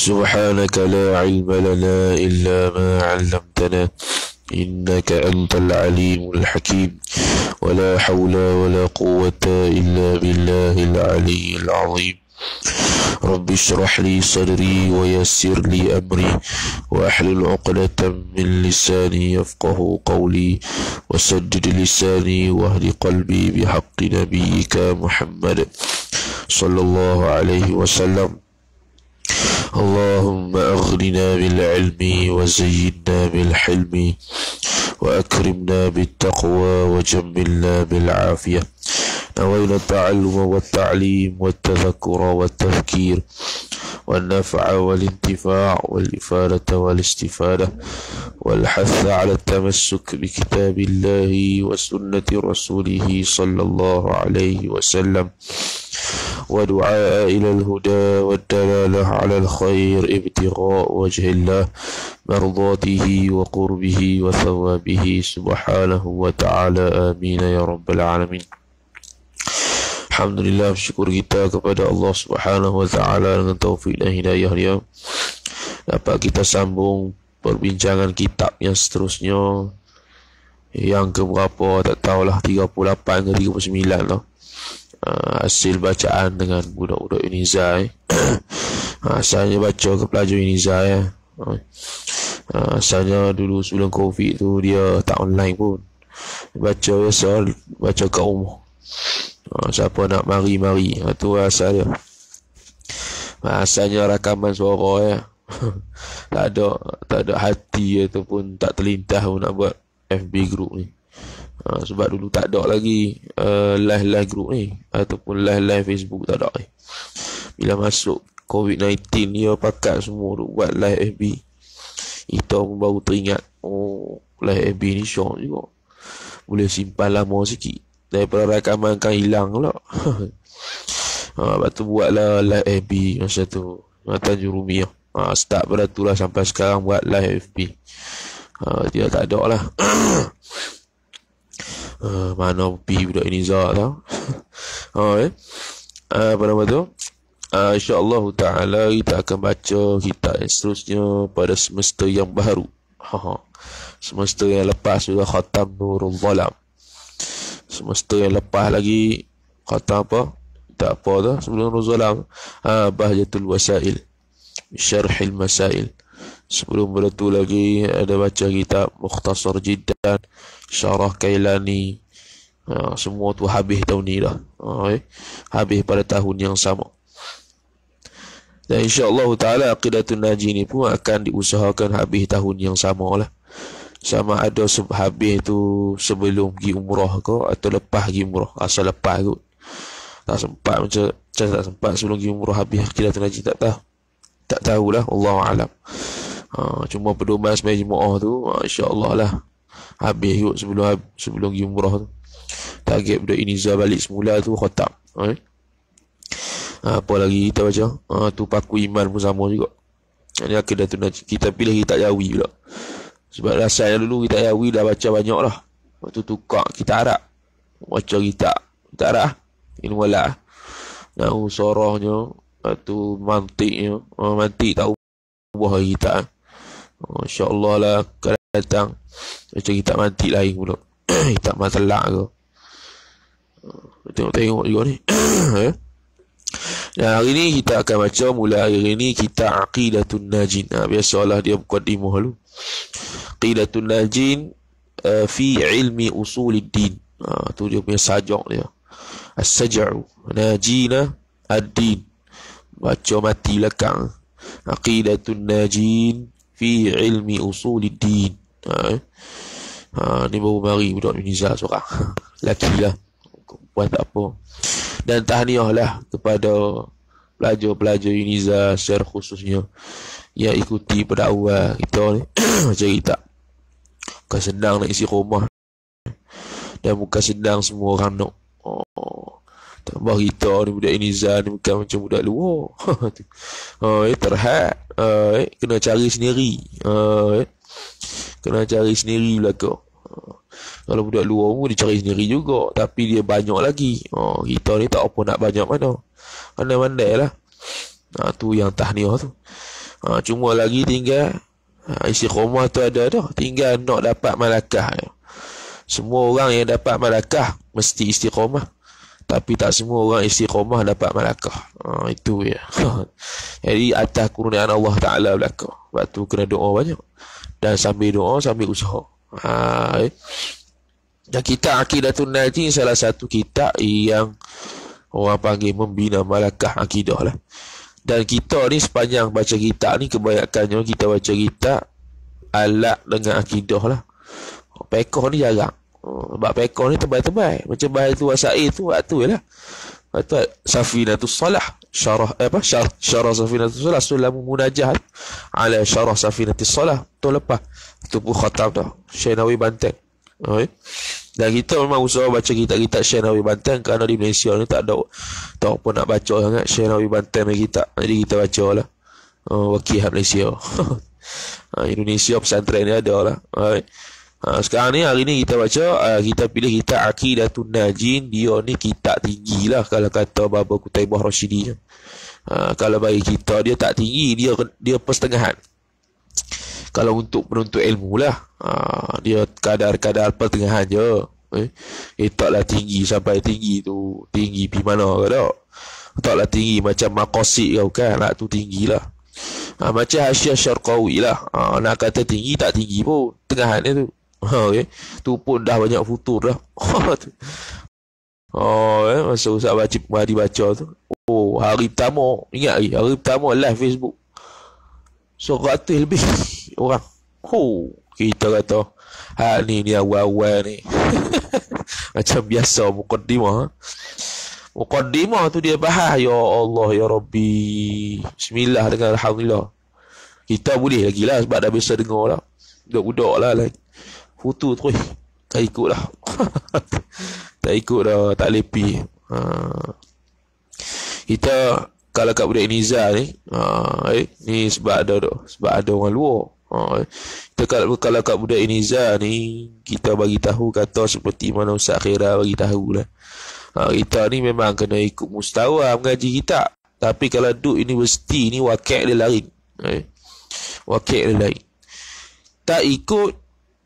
سبحانك لا علم لنا إلا ما علمتنا إنك أنت العليم الحكيم ولا حول ولا قوة إلا بالله العلي العظيم رب اشرح لي صدري ويسر لي أمري وأحلل عقدة من لساني يفقه قولي وسدد لساني واهد قلبي بحق نبيك محمد صلى الله عليه وسلم اللهم أغننا بالعلم وزينا بالحلم وأكرمنا بالتقوى وجملنا بالعافية نوينا التعلم والتعليم والتذكر والتذكير والنفع والانتفاع والإفادة والاستفادة والحث على التمسك بكتاب الله وسنة رسوله صلى الله عليه وسلم ودعاء إلى الهدى والدلالة على الخير ابتغاء وجه الله مرضاته وقربه وثوابه سبحانه وتعالى آمين يا رب العالمين Alhamdulillah syukur kita kepada Allah Subhanahu wa taala dengan taufik dan hidayah dia. Dapat kita sambung perbincangan kitab yang seterusnya yang ke berapa tak tahulah 38 ke 39 lah. Uh, hasil bacaan dengan budak-budak ini Zai. Eh. Ah, asalnya baca ke pelajar ini Zai. Eh. Ah, asalnya dulu sebelum Covid tu dia tak online pun. Baca biasa, baca kat Ha, siapa nak mari, mari. Ha, tu asal ha, Asalnya rakaman suara ya. tak ada tak ada hati ataupun tak terlintas nak buat FB group ni. Ha, sebab dulu tak ada lagi live-live eh, uh, group ni ataupun live-live Facebook tak ada ni. Bila masuk COVID-19 ni pakat semua duk buat live FB. Itu aku baru teringat oh live FB ni syok juga. Boleh simpan lama sikit. Daripada rakaman kan hilang pula ha, Lepas tu lah live FB masa tu ah, Tanjung Rumi lah ha, Start pada tu lah sampai sekarang buat live FB ha, ah, Dia tak ada lah uh, Mana B budak ini Zah tau ha, eh? Ha, pada masa tu Uh, InsyaAllah ta'ala kita akan baca kitab yang seterusnya pada semester yang baru. Ha -ha. Semester yang lepas sudah khatam Nurul Zalam semester yang lepas lagi kata apa tak apa dah sebelum Ruzulam ha, bahjatul wasail syarhil masail sebelum itu lagi ada baca kitab mukhtasar jiddan syarah kailani ha, semua tu habis tahun ni dah ha, eh? habis pada tahun yang sama dan insyaAllah ta'ala akidatun najin ni pun akan diusahakan habis tahun yang sama lah sama ada habis tu sebelum pergi umrah ke atau lepas pergi umrah ah, asal lepas tu tak sempat macam macam tak sempat sebelum pergi umrah habis kita tengah haji tak tahu tak tahulah Allah alam ha, cuma pedoman sembah jemaah tu insyaallah lah habis kot sebelum sebelum pergi umrah tu target budak ini Zah balik semula tu khatam ha, eh? ha, apa lagi kita baca ha, tu paku iman pun sama juga ni akidah tu kita pilih kita jawi pula sebab rasa yang dulu kita ayawi dah baca banyak lah. Waktu tukar kita harap. Baca kita. Kita harap lah. Ini wala. Nau sorohnya. Waktu mantiknya. Oh, mantik tahu. Buah kita. Oh, eh. InsyaAllah lah. Kalau datang. Baca kita mantik lain pula. kita masalah ke. Ha, tengok-tengok juga ni. eh? Dan hari ni kita akan baca mula hari ini kita Aqidatun Najin. Ha, biasalah dia mukadimah dulu. Aqidatun Najin uh, fi ilmi usuliddin. Ha, tu dia punya sajak dia. As-saja'u najina eh, ad-din. Baca mati lekang. Aqidatun Najin fi ilmi usuliddin. Ha. Eh. Ha, ni baru mari budak Yunizah seorang. Lakilah hukum buat apa dan tahniahlah kepada pelajar-pelajar Uniza secara khususnya yang ikuti pada awal kita ni cerita bukan senang nak isi rumah dan bukan sedang semua orang nak oh, tambah kita ni budak Uniza ni bukan macam budak luar oh, eh, terhad oh, eh, kena cari sendiri oh, eh, kena cari sendiri belakang kalau budak luar pun dia cari sendiri juga Tapi dia banyak lagi oh, Kita ni tak apa nak banyak mana Pandai-pandai lah ha, Tu yang tahniah tu ha, Cuma lagi tinggal ha, Isi koma tu ada dah Tinggal nak dapat malakah Semua orang yang dapat malakah Mesti istiqomah tapi tak semua orang istiqomah dapat malakah. Ha, itu ya. Jadi atas kurniaan Allah Ta'ala belaka. Sebab tu kena doa banyak. Dan sambil doa, sambil usaha. Ha, eh. Dan kitab Akidatun Najin salah satu kitab yang orang panggil membina malakah akidah lah. Dan kita ni sepanjang baca kitab ni kebanyakannya kita baca kitab alat dengan akidah lah. Pekoh ni jarang. Sebab pekoh ni tebal-tebal. Macam bahaya tu wasa'i tu waktu je lah. Waktu Safinatus Salah. Syarah eh, apa? Syarah, syarah Safinatus Salah. Sulamu Munajah ala syarah Safinatus Salah. Tu lepas. Itu pun khatam dah. Syekh Nawawi Banten. Okay. Dan kita memang usaha baca kitab-kitab Syekh Nawawi Banten kerana di Malaysia ni tak ada tak apa nak baca sangat Syekh Nawawi Banten ni kitab. Jadi kita baca lah. Uh, Wakil Malaysia. Ah, Indonesia pesantren ni ada lah. Okay. Ha, ah, sekarang ni hari ni kita baca uh, kita pilih kita Aqidatun Najin dia ni kitab tinggi lah kalau kata Baba Kutaibah Rashidi ha, kalau bagi kita dia tak tinggi dia dia persetengahan kalau untuk penuntut ilmu lah ha, dia kadar-kadar pertengahan je eh, eh taklah tinggi sampai tinggi tu tinggi pergi mana ke tak taklah tinggi macam makosik kau kan nak lah, tu tinggi lah ha, macam Hashiyah Syarqawi lah ha, nak kata tinggi tak tinggi pun tengahan dia tu ha, okay. tu pun dah banyak futur lah. Oh, eh, masa usah baca, baca tu. Oh, hari pertama. Ingat lagi, hari pertama live Facebook. So ratus lebih orang Oh Kita kata Ha ni ni awal-awal ni Macam biasa Mukaddimah ha. Mukaddimah tu dia bahas Ya Allah Ya Rabbi Bismillah dengan Alhamdulillah Kita boleh lagi lah Sebab dah biasa dengar lah Budak-budak lah, lah. Futu tu eh. Tak ikut lah Tak ikut dah Tak lepi ha. Kita kalau kat budak Nizar ni ha, eh, ni sebab ada sebab ada orang luar ha, kita kalau, kalau kat budak Nizar ni kita bagi tahu kata seperti mana Ustaz Khaira bagi tahu lah ha, kita ni memang kena ikut mustawa mengaji kita tapi kalau duduk universiti ni wakil dia lain eh. wakil dia lain tak ikut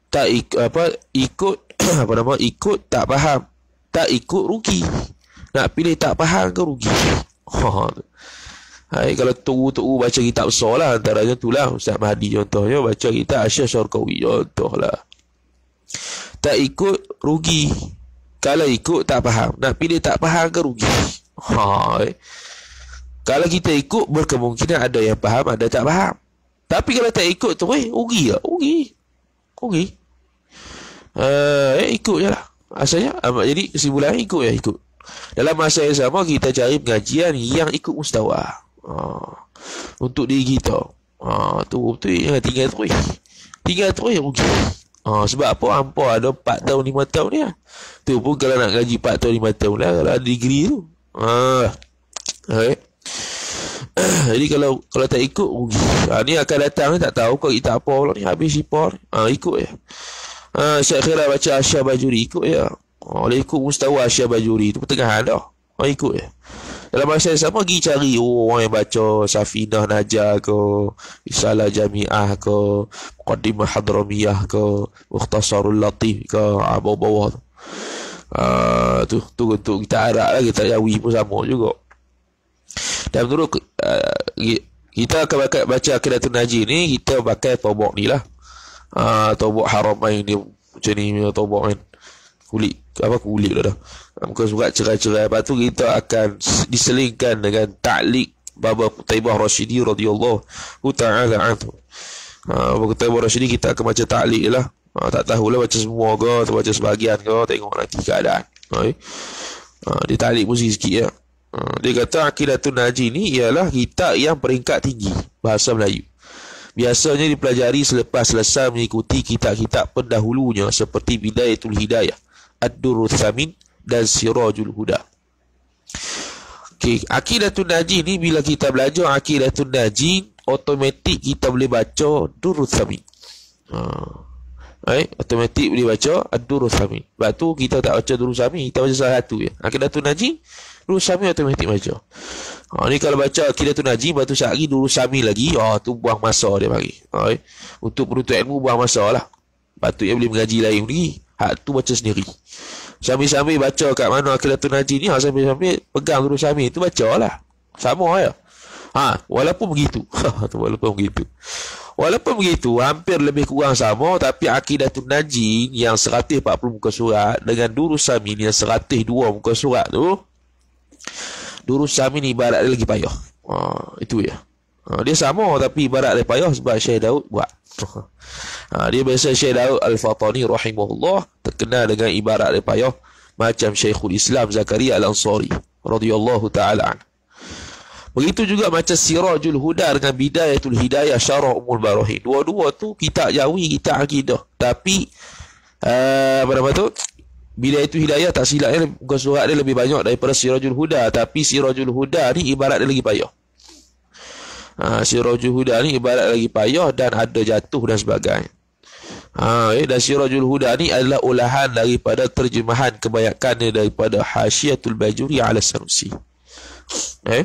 tak ik, apa ikut apa nama ikut tak faham tak ikut rugi nak pilih tak faham ke rugi Hai, kalau tunggu-tunggu baca kitab besar lah, antara tu lah Ustaz Mahdi contohnya baca kitab Asyar Syarqawi contohlah tak ikut rugi kalau ikut tak faham nak pilih tak faham ke rugi Hai. kalau kita ikut berkemungkinan ada yang faham ada tak faham tapi kalau tak ikut tu eh rugi ke rugi rugi eh ikut je lah asalnya jadi kesimpulan ikut ya ikut dalam masa yang sama kita cari pengajian yang ikut mustawa. Uh, untuk diri kita. Ah uh, tu betul tinggal terus. Tinggal terus yang okay. uh, sebab apa hangpa ada 4 tahun 5 tahun ni ah. Tu pun kalau nak gaji 4 tahun 5 tahun lah kalau ada degree tu. Ah. Uh, okay. Jadi kalau kalau tak ikut rugi. Ha, ni akan datang ni tak tahu kau kita apa pula ni habis sipar. Ah ha, ikut ya. Ah ha, Syekh Khairah baca Asy-Syabajuri ikut ya. Oleh ikut Mustawa Asyar Bajuri itu pertengahan dah. Orang ikut je. Dalam masa yang sama pergi cari oh, orang yang baca Safinah Najah ke, Isalah Jami'ah ke, Muqaddimah Hadramiyah ke, Mukhtasarul Latif ke, ah, bawah-bawah tu. Ah, tu, tu, kita harap lah kita jawi pun sama juga. Dan menurut uh, kita akan baca, baca Akhidatul Najib ni, kita pakai tobok ni lah. Uh, tobok haramai ni, macam ni, tobok kan. Kulit apa kulit dah dah. Muka surat cerai-cerai. Lepas tu kita akan diselingkan dengan taklik Baba Qutaibah Rashidi radhiyallahu ta'ala anhu. Ha, Baba Qutaibah Rashidi kita akan baca taklik lah. Ha, tak tahulah baca semua ke atau baca sebahagian ke. Tengok nanti keadaan. Ha, ha, dia taklik pun sikit ya. Ha, dia kata Akidatun Najib ni ialah kita yang peringkat tinggi bahasa Melayu. Biasanya dipelajari selepas selesai mengikuti kitab-kitab pendahulunya seperti Bidayatul Hidayah. Ad-Durrus Samin dan Sirajul Huda. Okey, Aqidatul Najin ni bila kita belajar Aqidatul Najin, automatik kita boleh baca Durrus Samin. Ha. Eh, automatik boleh baca Ad-Durrus Samin. Sebab tu kita tak baca Durrus Samin, kita baca salah satu je. Aqidatul Najin, Durus Samin automatik baca. Ha, ni kalau baca Aqidatul Najin, lepas tu sehari Durrus Samin lagi, oh tu buang masa dia bagi. Ha, eh. Untuk penutup ilmu, buang masa lah. Patutnya boleh mengaji lain lagi. Hak tu baca sendiri. Sambil-sambil baca kat mana akhiratun haji ni, ha, sambil-sambil pegang terus sambil. Itu baca lah. Sama ya. Ha, walaupun begitu. walaupun begitu. Walaupun begitu, hampir lebih kurang sama, tapi akhidatun najin yang 140 muka surat dengan durus samin yang 102 muka surat tu, durus samin ibarat dia lagi payah. Ha, itu ya. Ha, dia sama tapi ibarat dia payah sebab Syekh Daud buat. Ha, dia biasa Syekh Daud Al-Fatani rahimahullah terkenal dengan ibarat dia payah macam Syekhul Islam Zakaria Al-Ansari radhiyallahu taala Begitu juga macam Sirajul Huda dengan Bidayatul Hidayah Syarah Umul Barahi. Dua-dua tu kita jawi kita akidah. Tapi uh, apa nama tu? itu Hidayah tak silap ya, bukan surat dia lebih banyak daripada Sirajul Huda, tapi Sirajul Huda ni ibarat dia lagi payah ha, Sirajul Huda ni ibarat lagi payah dan ada jatuh dan sebagainya. Ha, eh, dan Sirajul Huda ni adalah ulahan daripada terjemahan kebanyakan dia daripada Hasyiatul Bajuri ala Sanusi. Eh?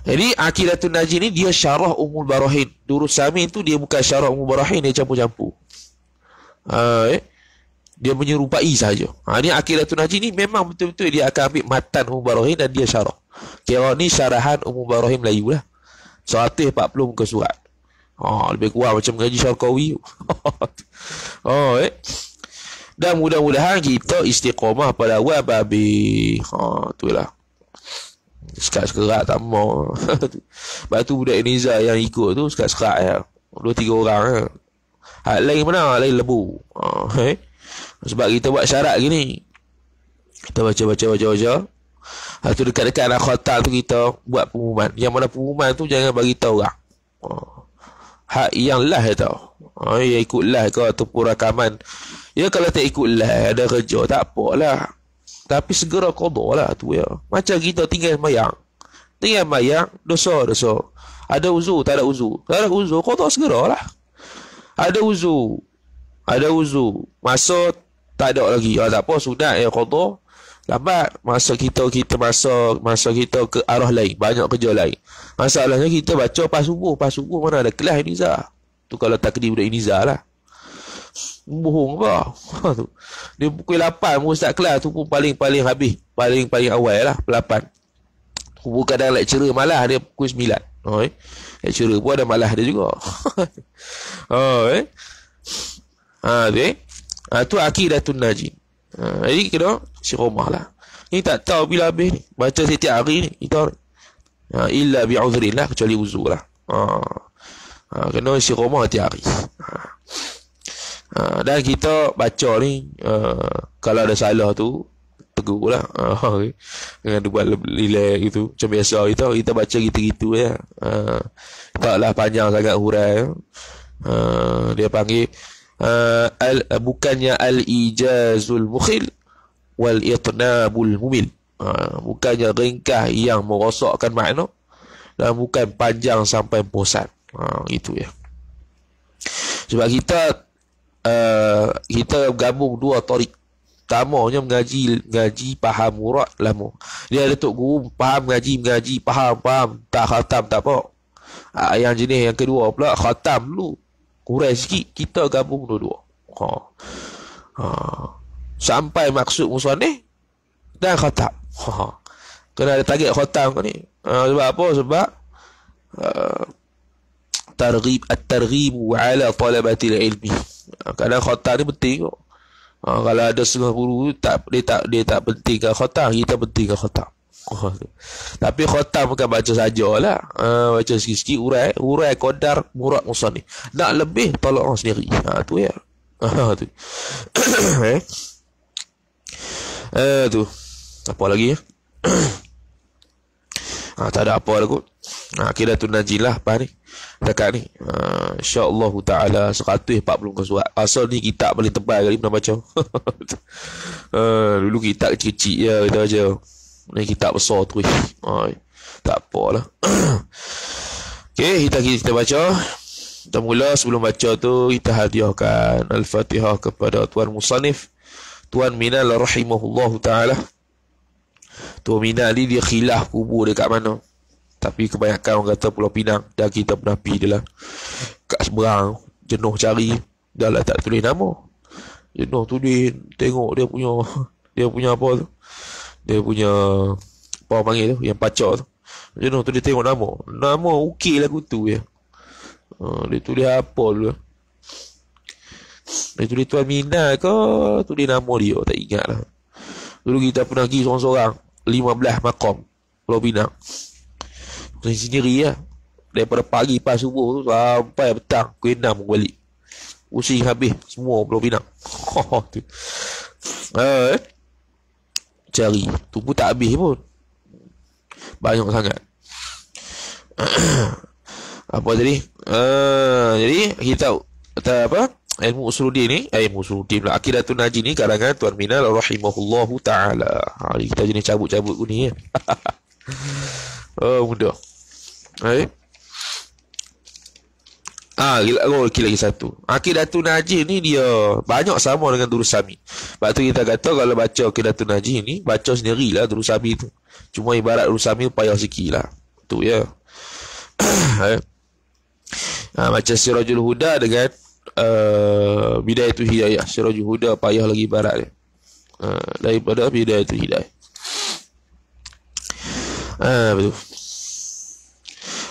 Jadi Akidatul Najib ni dia syarah Ummul Barahin. Durus Sami tu dia bukan syarah Ummul Barahin dia campur-campur. Ha, eh? Dia menyerupai sahaja. Ha, ni Akidatul Najib ni memang betul-betul dia akan ambil matan Ummul Barahin dan dia syarah. Kira ni syarahan Ummul Barahin Melayu lah. 140 muka surat. Oh, lebih kurang macam gaji Syarkawi. oh, ah, eh. Dan mudah-mudahan kita istiqomah pada awal babi. Ha, oh, itulah. Sekat-sekat tak mau. Lepas tu budak Eniza yang ikut tu sekat-sekat ya. Dua, tiga orang ya. Hak lain mana? Hak lain lebu. Oh, eh. Sebab kita buat syarat gini. Kita baca-baca-baca-baca. Lepas tu dekat-dekat dah khotab tu kita buat pengumuman. Yang mana pengumuman tu jangan bagi tahu lah. orang. Oh. Hak yang lah dia tahu. Oh, ya ikut lah kau tu rakaman. Ya kalau tak ikut lah ada kerja tak apa lah. Tapi segera kodoh lah tu ya. Macam kita tinggal mayang. Tinggal mayang, dosa, dosa. Ada uzu, tak ada uzu. Tak ada uzu, kodoh segera lah. Ada uzu. Ada uzu. Masa tak ada lagi. Ya tak apa, sudah ya kodoh. Dapat masa kita kita masa masa kita ke arah lain, banyak kerja lain. Masalahnya kita baca pas subuh, pas subuh mana ada kelas Iniza. Tu kalau takdir budak Iniza lah. Bohong apa? Ha, dia pukul 8 pun start kelas tu pun paling-paling habis. Paling-paling awal lah, pukul 8. Hubungkan dengan lecturer malah dia pukul 9. Oi. Oh, eh. Lecturer pun ada malah dia juga. oh, eh. Ha, okay. ha tu akidatun najin. Ha, jadi kena si Roma lah. Ini tak tahu bila habis ni. Baca setiap hari ni. Kita tahu ni. Ha, illa bi'udhrin lah. Kecuali uzur lah. Ha. ha kena si Roma setiap hari. Ha. ha. dan kita baca ni. Ha, kalau ada salah tu. Tegur lah. Ha, Dengan dua buat lilai gitu. Macam biasa kita. Kita baca gitu-gitu ya. Ha. Taklah panjang sangat hurai. Ha. dia panggil. Uh, al, bukannya al-ijazul mukhil wal itnabul mumin ha, bukannya ringkas yang merosakkan makna dan bukan panjang sampai bosan ha, itu ya sebab kita uh, kita gabung dua tarik Pertamanya mengaji mengaji faham murad lama. Dia ada tok guru faham mengaji mengaji faham faham tak khatam tak apa. Ha, yang jenis yang kedua pula khatam dulu. Kurang sikit kita gabung dua-dua. Ha. Ha sampai maksud musuh ni dan khatam. Ha. Kena ada target khatam ni. Ha, sebab apa? Sebab uh, targhib at-targhib ala talabati al-ilmi. Ha, kadang khatam ni penting Ha, kalau ada setengah guru tak dia tak dia tak penting khatam, kita penting khatam. Ha. Tapi khatam bukan baca sajalah. Ha, baca sikit-sikit urai, urai kodar murad musuh Nak lebih tolong sendiri. Ha tu ya. Ha tu. Eh? Eh uh, tu. Apa lagi ya? ha, tak ada apa lah kot. Ha, kira tu najilah apa ni. Dekat ni. Ha, InsyaAllah ta'ala 140 kau surat. Asal ni kita paling tebal kali pernah baca. uh, dulu kita kecil-kecil ya. Kita aja. Ni kita besar tu. Ha, tak apa lah. Okey, kita, kita, baca. Kita mula sebelum baca tu, kita hadiahkan Al-Fatihah kepada Tuan Musanif. Tuan Minal rahimahullahu taala. Tuan Minal ni dia khilaf kubur dekat mana? Tapi kebanyakan orang kata Pulau Pinang dah kita pernah pergi dia lah. Kat seberang, jenuh cari, dah lah tak tulis nama. Jenuh tu dia tengok dia punya, dia punya apa tu? Dia punya, apa orang panggil tu? Yang pacar tu. Jenuh tu dia tengok nama. Nama okey lah kutu ya. Uh, dia tulis apa dulu. Dia tulis Tuan Mina ke Tulis nama dia Tak ingat lah Dulu kita pernah pergi seorang-seorang 15 makam Pulau Pinang Saya sendiri lah Daripada pagi pas subuh tu Sampai petang kena enam pun balik Pusing habis Semua Pulau Pinang tu. Ah, eh? Cari Tu pun tak habis pun Banyak sangat Apa tadi? Uh, jadi kita tahu apa? ilmu usuludin ni eh, ilmu usuludin lah akidatun najin ni karangan tuan minal rahimahullahu taala ha, kita jenis cabut-cabut ni ya. Eh. oh mudah eh Ah, ha, gila, oh, lagi satu. Akidatun Najih ni dia banyak sama dengan Durusami. Sebab tu kita kata kalau baca Akidatun Najih ni, baca sendirilah Durusami tu. Cuma ibarat Durusami tu payah sikit lah. Tu ya. Yeah. ha, macam Sirajul Huda dengan Uh, bidayah tu hidayah syarajul huda payah lagi barat dia uh, daripada bidayah tu hidayah Ah uh, betul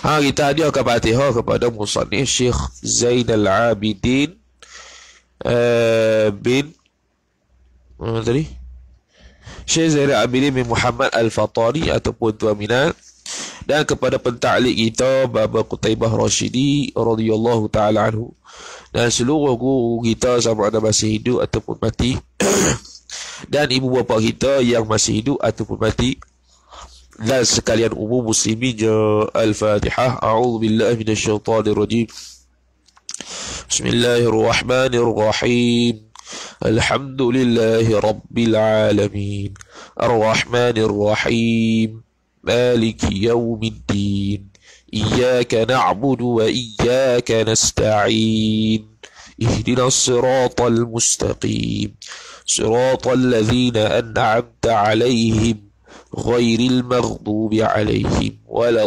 Ha kita dia kepada ha kepada musannif Syekh Zainal Abidin uh, bin uh, tadi Syekh Zainal Abidin bin Muhammad Al-Fatari ataupun Tua Minat dan kepada pentaklik kita Baba Qutaibah Rashidi radhiyallahu taala anhu dan seluruh guru kita sama ada masih hidup ataupun mati dan ibu bapa kita yang masih hidup ataupun mati dan sekalian umum muslimin je al-fatihah a'udzu billahi minasyaitonir rajim bismillahirrahmanirrahim الحمد لله رب العالمين الرحمن إياك نعبد وإياك نستعين اهدنا الصراط المستقيم صراط الذين أنعمت عليهم غير المغضوب عليهم ولا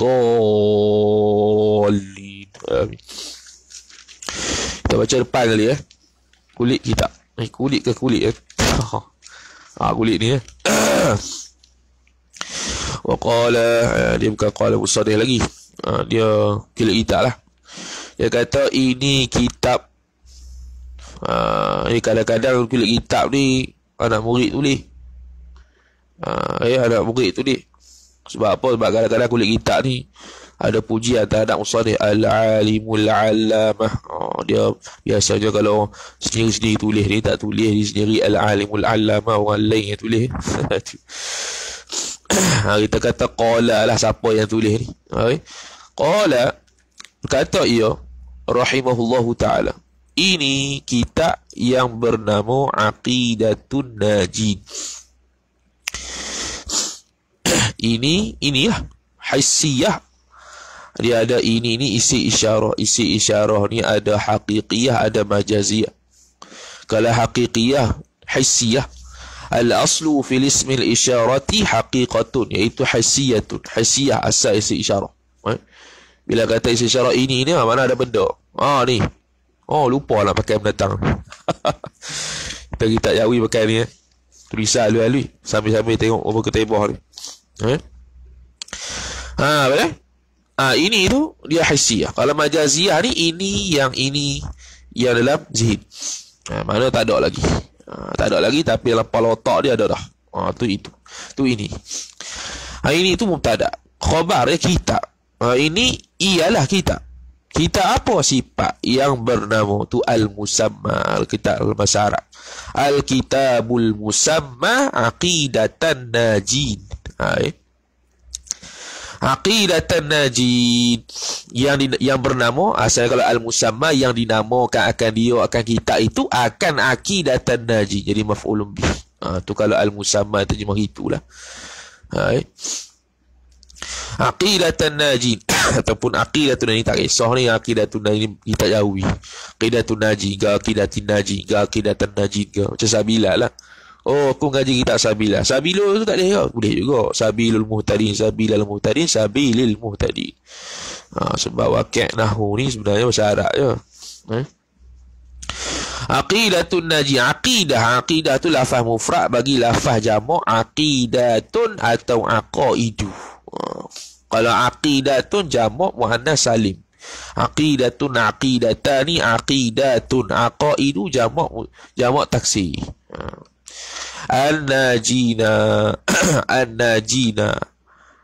الضالين آمين kita baca depan kali ya eh. kulit kita eh, kulit ke kulit ya eh. ha ah, kulit ni ya eh. Waqala eh, Dia bukan Qala Musadih lagi ha, Dia Kila kitab lah Dia kata Ini kitab ha, Ini kadang-kadang Kila kitab ni Anak murid tu ni Ya ha, eh, anak murid tu ni Sebab apa Sebab kadang-kadang Kila kitab ni ada pujian ada Musadih Al-Alimul Alamah oh, Dia biasanya kalau Sendiri-sendiri tulis ni Tak tulis ni sendiri Al-Alimul Alamah Orang lain yang tulis ha, kita kata qala lah siapa yang tulis ni. Okey. Qala kata ia rahimahullahu taala. Ini kita yang bernama Aqidatun Najid. ini inilah hissiah dia ada ini ni isi isyarah isi isyarah ni ada hakikiyah ada majaziyah kalau hakikiyah hissiah Al-aslu fil ismil isyarati haqiqatun Iaitu hasiyatun Hasiyah asal isi isyarah eh? Bila kata isi isyarah ini ni ah, Mana ada benda Ah ni Oh lupa nak lah pakai mendatang Kita kita jawi pakai ni eh. Tulisan lalu-lalu Sambil-sambil tengok Apa kata ibu ni eh? Ha boleh Ha, ini tu dia hasiah. Kalau majaziah ni ini yang ini yang dalam zihid. Ha, mana tak ada lagi ha, tak ada lagi tapi dalam kepala otak dia ada dah ha, tu itu tu ini ha, ini tu mubtada khabar ya kita ha, ah, ini ialah kita kita apa sifat yang bernama tu al-musamma al-kitab al-masara al-kitabul musamma aqidatan najin ha, eh? aqidatan najid yang di, yang bernama asal ah, kalau al musamma yang dinamakan akan dia akan kita itu akan aqidatan najid jadi maf'ulun bih ha, tu kalau al musamma terjemah itulah hai aqidatan najid ataupun aqidatun najid tak kisah ni aqidatun najid kita jauhi aqidatun najid ga aqidatun najid ga aqidatan najid ga macam sabilah lah Oh, aku ngaji kitab Sabila. Lah. Sabilo tu tak boleh ke? Ya? Boleh juga. Sabilul Muhtadin, Sabilal Muhtadin, Sabilil Muhtadin. Ha, sebab wakil Nahu ni sebenarnya bahasa Arab je. Ya? Eh? Ha? Aqidatun Naji. Aqidah. Aqidah tu lafaz mufrak bagi lafaz jamuk. Aqidatun atau aqaidu. Ha. Kalau aqidatun jamuk muhanna salim. Aqidatun aqidatani aqidatun aqaidu jamuk jamuk taksi. Ha. An-Najina An-Najina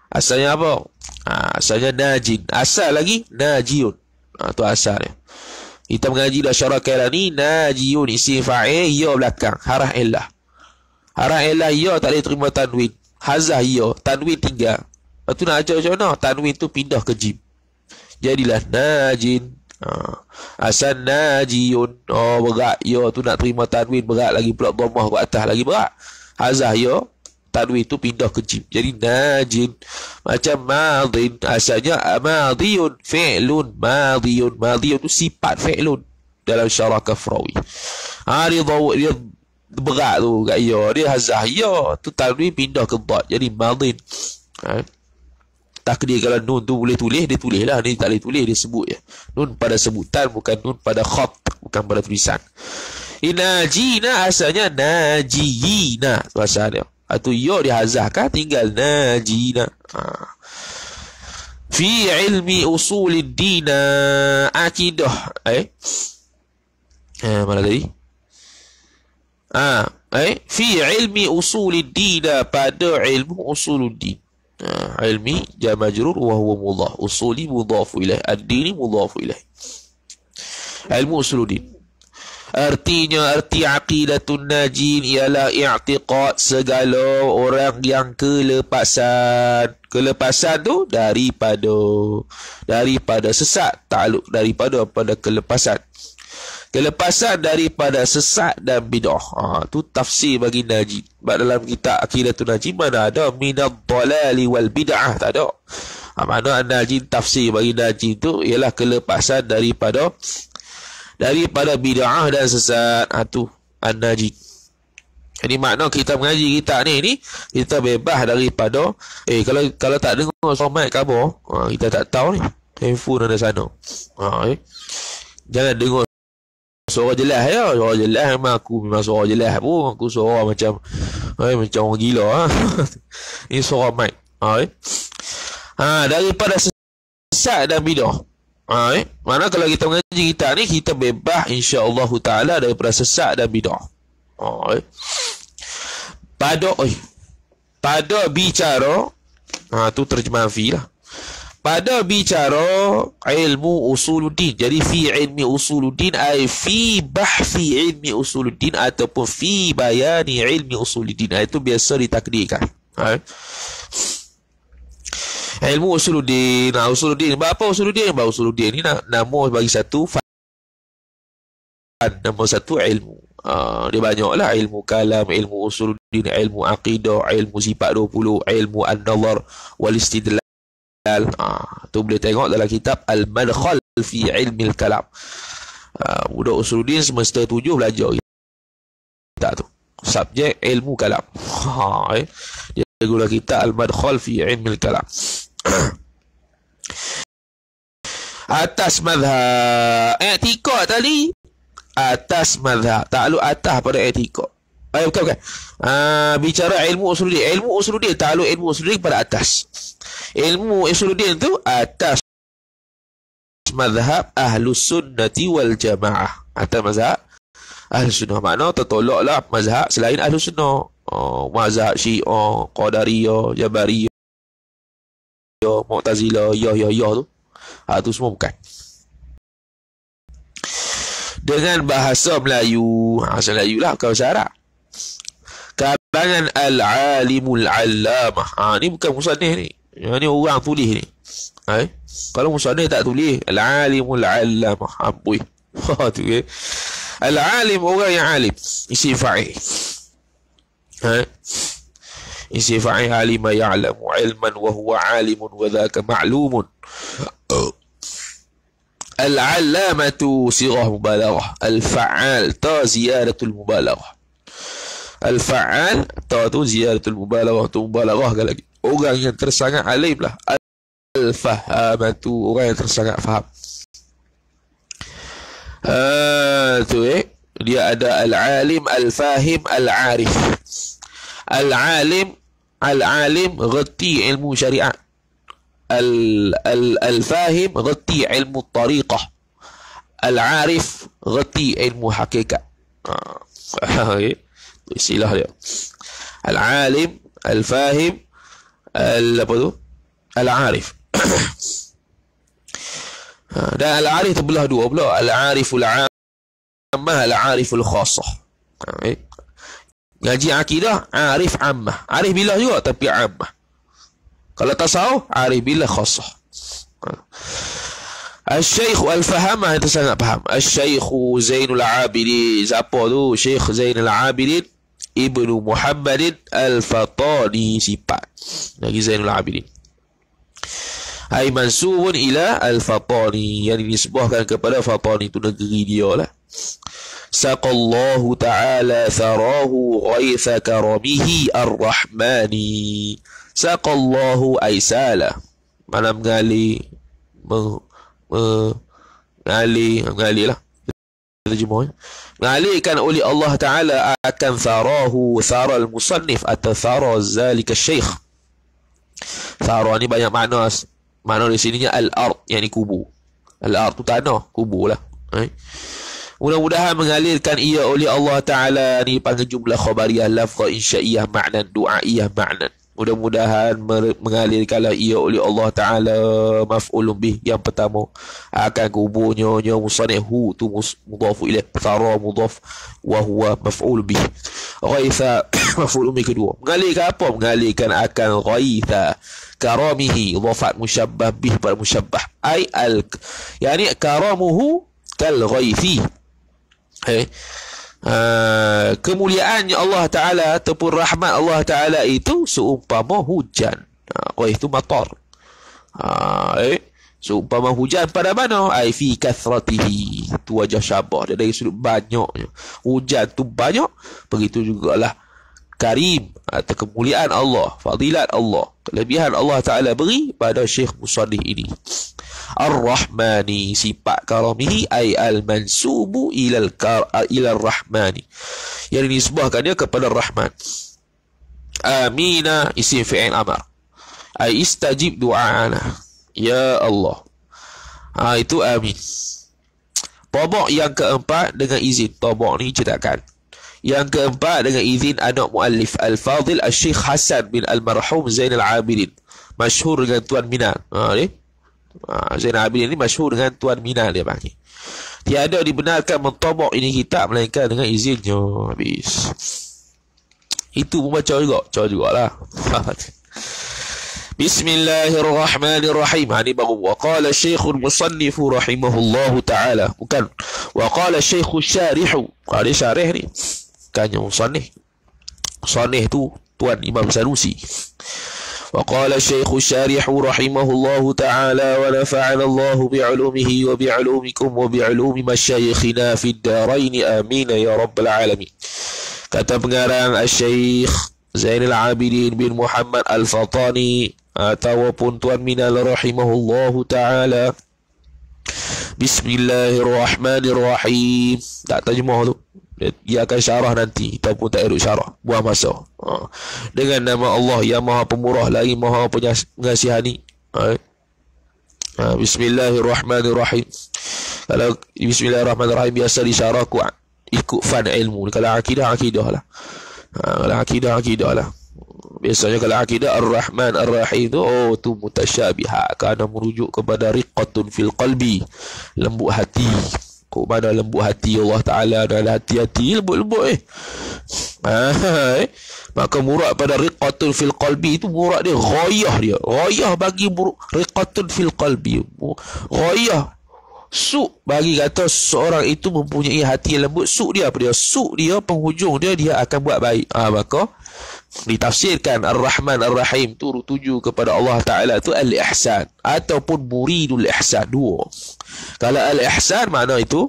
Asalnya apa? Ha, asalnya Najin Asal lagi Najiun ha, Itu asal dia Kita mengaji dah syarah kailah ni Najiun Isim fa'il Ya belakang Harah illah Harah illah Ya tak boleh terima tanwin Hazah ya Tanwin tinggal Lepas tu nak ajar macam mana Tanwin tu pindah ke jim Jadilah Najin Ha. Asan najiyun. Oh, berat. Yo, tu nak terima tanwin berat. Lagi pula domah ke atas lagi berat. Hazah, yo. Tanwin tu pindah ke jim. Jadi, najin. Macam madin. Asalnya, madiyun. Fi'lun. Madiyun. Madiyun tu sifat fi'lun. Dalam syarah kafrawi. Ha, dia, dia, dia berat tu. Kat yo. Dia hazah, yo. Tu tanwin pindah ke bot. Jadi, madin. Ha takdir kalau nun tu boleh tulis dia tulislah ni tak boleh tulis dia sebut ya nun pada sebutan bukan nun pada khat bukan pada tulisan inajina asalnya najiina, bahasa dia atau yo dihazahkan tinggal najiina. ha. fi ilmi usulid dina akidah eh eh ha, mana tadi ah ha. eh fi ilmi usulid dina pada ilmu usuluddin uh, ilmi jamajrur ya wa huwa mudhaf usuli mudhaf ilaih ad-dini mudhaf ilaih ilmu usuluddin artinya arti aqidatun najin ialah i'tiqad segala orang yang kelepasan kelepasan tu daripada daripada sesat takluk daripada pada kelepasan kelepasan daripada sesat dan bidah. Ha, tu tafsir bagi Najib. Sebab dalam kita akhirat tu Najib mana ada minad dalali wal bid'ah tak ada. Ha, mana Najib tafsir bagi Najib tu ialah kelepasan daripada daripada bid'ah dan sesat. Ha, tu An-Najib. Jadi makna kita mengaji kita ni ni kita bebas daripada eh kalau kalau tak dengar somat khabar, ha, kita tak tahu ni. Handphone ada sana. Ha, eh. Jangan dengar suara jelas ya. Suara jelas memang aku memang suara jelas pun. Aku suara macam eh, macam orang gila ha. Ini suara mic. Ha, eh. ha daripada sesat dan bidah. Ha, eh. Mana kalau kita mengaji kita ni kita bebas insyaallah allah taala daripada sesat dan bidah. Ha, eh. Pada oi. Pada bicara ha tu terjemah fi lah pada bicara ilmu usuluddin jadi fi ilmi usuluddin ai fi bahfi ilmi usuluddin ataupun fi bayani ilmi usuluddin itu biasa ditakdirkan ha? ilmu usuluddin nah, usuluddin apa usuluddin apa usuluddin ini nak nama bagi satu nama satu ilmu Uh, dia banyaklah ilmu kalam, ilmu usuluddin, ilmu aqidah, ilmu sifat 20, ilmu an-nazar wal istidlal. Al. Ha, ah, tu boleh tengok dalam kitab Al-Madkhal fi Ilmil Kalam. Ha, budak Usuluddin semester tujuh belajar kitab tu. Subjek ilmu kalam. Ha, eh. Dia guna kitab Al-Madkhal fi Ilmil Kalam. atas madhab. Eh, etikot tadi. Atas Madha Tak lalu atas pada etikot. Ay, bukan bukan. Ah uh, bicara ilmu usuluddin. Ilmu usuluddin takluk ilmu usuluddin pada atas. Ilmu usuluddin tu atas mazhab ahlu Sunnati wal Jamaah. Atas mazhab ahlu Sunnah makna tertoloklah mazhab selain ahlu Sunnah. Oh, mazhab Syiah, Qadariyah, Jabariyah, Yo, Mu'tazilah, Yo, Yo, Yo tu. Ha, tu semua bukan. Dengan bahasa Melayu. Ah, bahasa Melayu lah kau syarat. al-alimul العلامة ha ni bukan musannif ni yang ni orang tulis ni ha eh? kalau musannif tak tulis al-alimul allamah amboi ha tu eh al-alim orang yang alim isi fa'i. ha isi fa'il alima ya'lamu ilman wa huwa alimun wa dhaka ma'lumun sirah صيغة Al-fa'al ta ziyadatul المبالغة الفعال تواتو زيادة المبالغة مبالغة لكن orang yang tersangat alim lah الفهام تو orang yang tersangat faham آه دي أداء العالم الفاهم العارف العالم العالم غطي علم شريعة الفاهم غطي علم الطريقة العارف غطي علم حقيقة آه، إيه؟ istilah dia al alim al fahim al apa tu al arif ha, dan al arif terbelah dua pula al ariful ammah al ariful khassah ngaji akidah arif ammah arif billah juga tapi ammah kalau tasawuf arif billah khassah ha. Al-Syeikh Al-Fahamah itu saya nak faham. Al-Syeikh Zainul Abidin. Siapa tu? Syekh Zainul Abidin Ibnu Muhammadin Al-Fatani sifat. Lagi Zainul Abidin. Hai mansubun ila Al-Fatani yang disebahkan kepada Fatani itu negeri dia lah. Saqallahu ta'ala tharahu ghaitha karamihi ar-Rahmani. Saqallahu aisala. Mana mengali, meng, meng, mengali, mengali lah terjemah mengalirkan oleh Allah taala akan sarahu sara al musannif atau sara zalika syekh sara ni banyak makna makna di sininya al ard yakni kubu al ard tu tanah kubulah eh mudah-mudahan mengalirkan ia oleh Allah taala ni panggil jumlah khabariyah lafza insyaiyah makna doaiyah makna mudah-mudahan mengalir kalau ia oleh Allah Ta'ala maf'ulun bih yang pertama akan kuburnya nya musanih hu tu mudhafu ilaih tara mudhaf wa huwa maf'ul bih ghaitha maf'ulun bih kedua mengalirkan apa? mengalirkan akan ghaitha karamihi dhafat musyabbah bih pada musyabbah ay al yani karamuhu kal ghaithi eh Eh, kemuliaan Allah Ta'ala ataupun rahmat Allah Ta'ala itu seumpama hujan. Oh, itu matar. Ha, eh? Seumpama hujan pada mana? Ay, fi kathratihi. Itu wajah syabah. Dia dari sudut banyaknya. Hujan tu banyak. Begitu jugalah karim atau kemuliaan Allah, fadilat Allah, kelebihan Allah Ta'ala beri pada Syekh Musadih ini. Ar-Rahmani sifat karamihi ay al-mansubu ilal kar ila rahmani yang dinisbahkan dia kepada Rahman Amina isim fi'il amar ay istajib du'ana ya Allah ha, itu amin Tabak yang keempat dengan izin Tabak ni ceritakan yang keempat dengan izin anak muallif Al-Fadhil Al-Syeikh Hasan bin Al-Marhum Zainal Abidin Masyhur dengan Tuan Minan ha, Eh? Zainal ha, Abidin ini masyhur dengan Tuan Minah dia panggil. Tiada dibenarkan mentobok ini kitab melainkan dengan izinnya. Habis. Itu pun baca juga. Baca juga lah. Bismillahirrahmanirrahim. Ini ha, baru. Wa qala syekhul musannifu rahimahullahu ta'ala. Bukan. Wa qala syekhul syarihu. Ada ha, syarih ni. Bukannya musannif. Musannif tu Tuan Imam Sanusi. Musannif. وقال الشيخ الشارح رحمه الله تعالى ونفعنا الله بعلومه وبعلومكم وبعلوم مشايخنا في الدارين آمين يا رب العالمين كتب غران الشيخ زين العابدين بن محمد الفطاني أتوا بنتوان من رحمه الله تعالى بسم الله الرحمن الرحيم تعتجمه Dia akan syarah nanti tak pun tak erut syarah Buah masa ha. Dengan nama Allah Yang maha pemurah Lagi maha pengasihani ha. ha. Bismillahirrahmanirrahim Kalau Bismillahirrahmanirrahim Biasa disyarah ku ah, Ikut fan ilmu Kalau akidah Akidah lah ha. Kalau akidah Akidah lah Biasanya kalau akidah Ar-Rahman Ar-Rahim tu Oh tu mutasyabihat Kerana merujuk kepada Riqatun fil qalbi Lembut hati aku mana lembut hati Allah Taala dan hati-hati lembut-lembut eh. Hai. Maka murad pada riqatun fil qalbi itu murak. dia ghayah dia. Ghayah bagi riqatun fil qalbi. Ghayah Suk bagi kata seorang itu mempunyai hati yang lembut Suk dia apa dia? Suk dia penghujung dia dia akan buat baik ha, Maka ditafsirkan Ar-Rahman Ar-Rahim turut tuju kepada Allah Ta'ala tu Al-Ihsan Ataupun Muridul Ihsan Dua kalau al-ihsan makna itu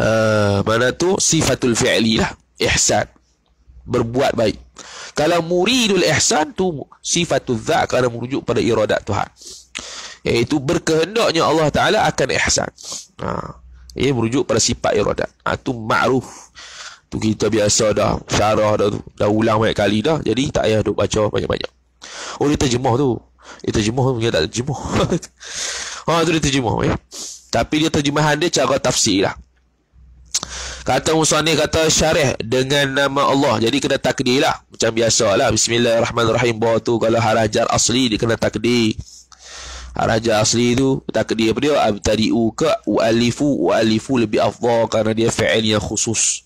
uh, Mana tu sifatul fi'li lah Ihsan Berbuat baik Kalau muridul ihsan tu sifatul dha' Kerana merujuk pada iradat Tuhan Iaitu berkehendaknya Allah Ta'ala akan ihsan ha. Ia merujuk pada sifat iradat Itu ha, ma'ruf Tu kita biasa dah syarah dah tu. Dah ulang banyak kali dah. Jadi tak payah duk baca banyak-banyak. Oh, dia terjemah tu. Dia terjemah tu punya tak terjemah. Oh tu dia terjemah ya. Tapi dia terjemahan dia cara tafsir lah. Kata Musa ni kata syarih dengan nama Allah. Jadi kena takdir lah. Macam biasa lah. Bismillahirrahmanirrahim. Bawa tu kalau harajar asli dia kena takdir. Harajar asli tu takdir apa dia? Abtadi'u ke u'alifu. U'alifu lebih afdha. Kerana dia fi'il yang khusus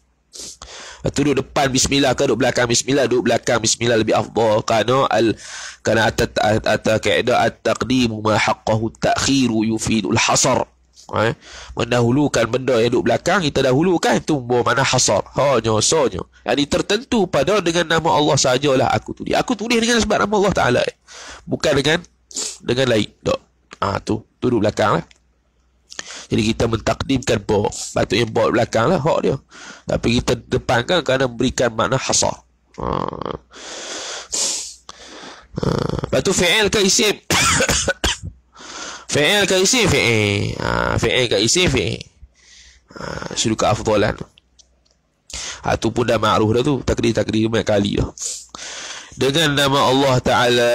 duduk depan bismillah ke duduk belakang bismillah duduk belakang bismillah lebih afdal kerana al kerana atat atat kaedah at taqdimu ma haqqahu ta'khiru yufidul hasar eh? mendahulukan benda yang duduk belakang kita dahulukan itu buah mana hasar hanya sonyo jadi tertentu pada dengan nama Allah sajalah aku tulis aku tulis dengan sebab nama Allah Ta'ala eh? bukan dengan dengan lain tak ah tu duduk belakang eh? Jadi kita mentakdimkan batu yang bob belakang lah hak dia. Tapi kita depan kan kerana memberikan makna hasar. Ha. Ha. Lepas tu fi'il ke isim? fi'il ke isim? Fi'il. Ha. Fi'il isim? Fi'il. Ha. Sudah keafdolan. Itu ha, pun dah ma'ruh dah tu. Takdir-takdir banyak kali dah dengan nama Allah Ta'ala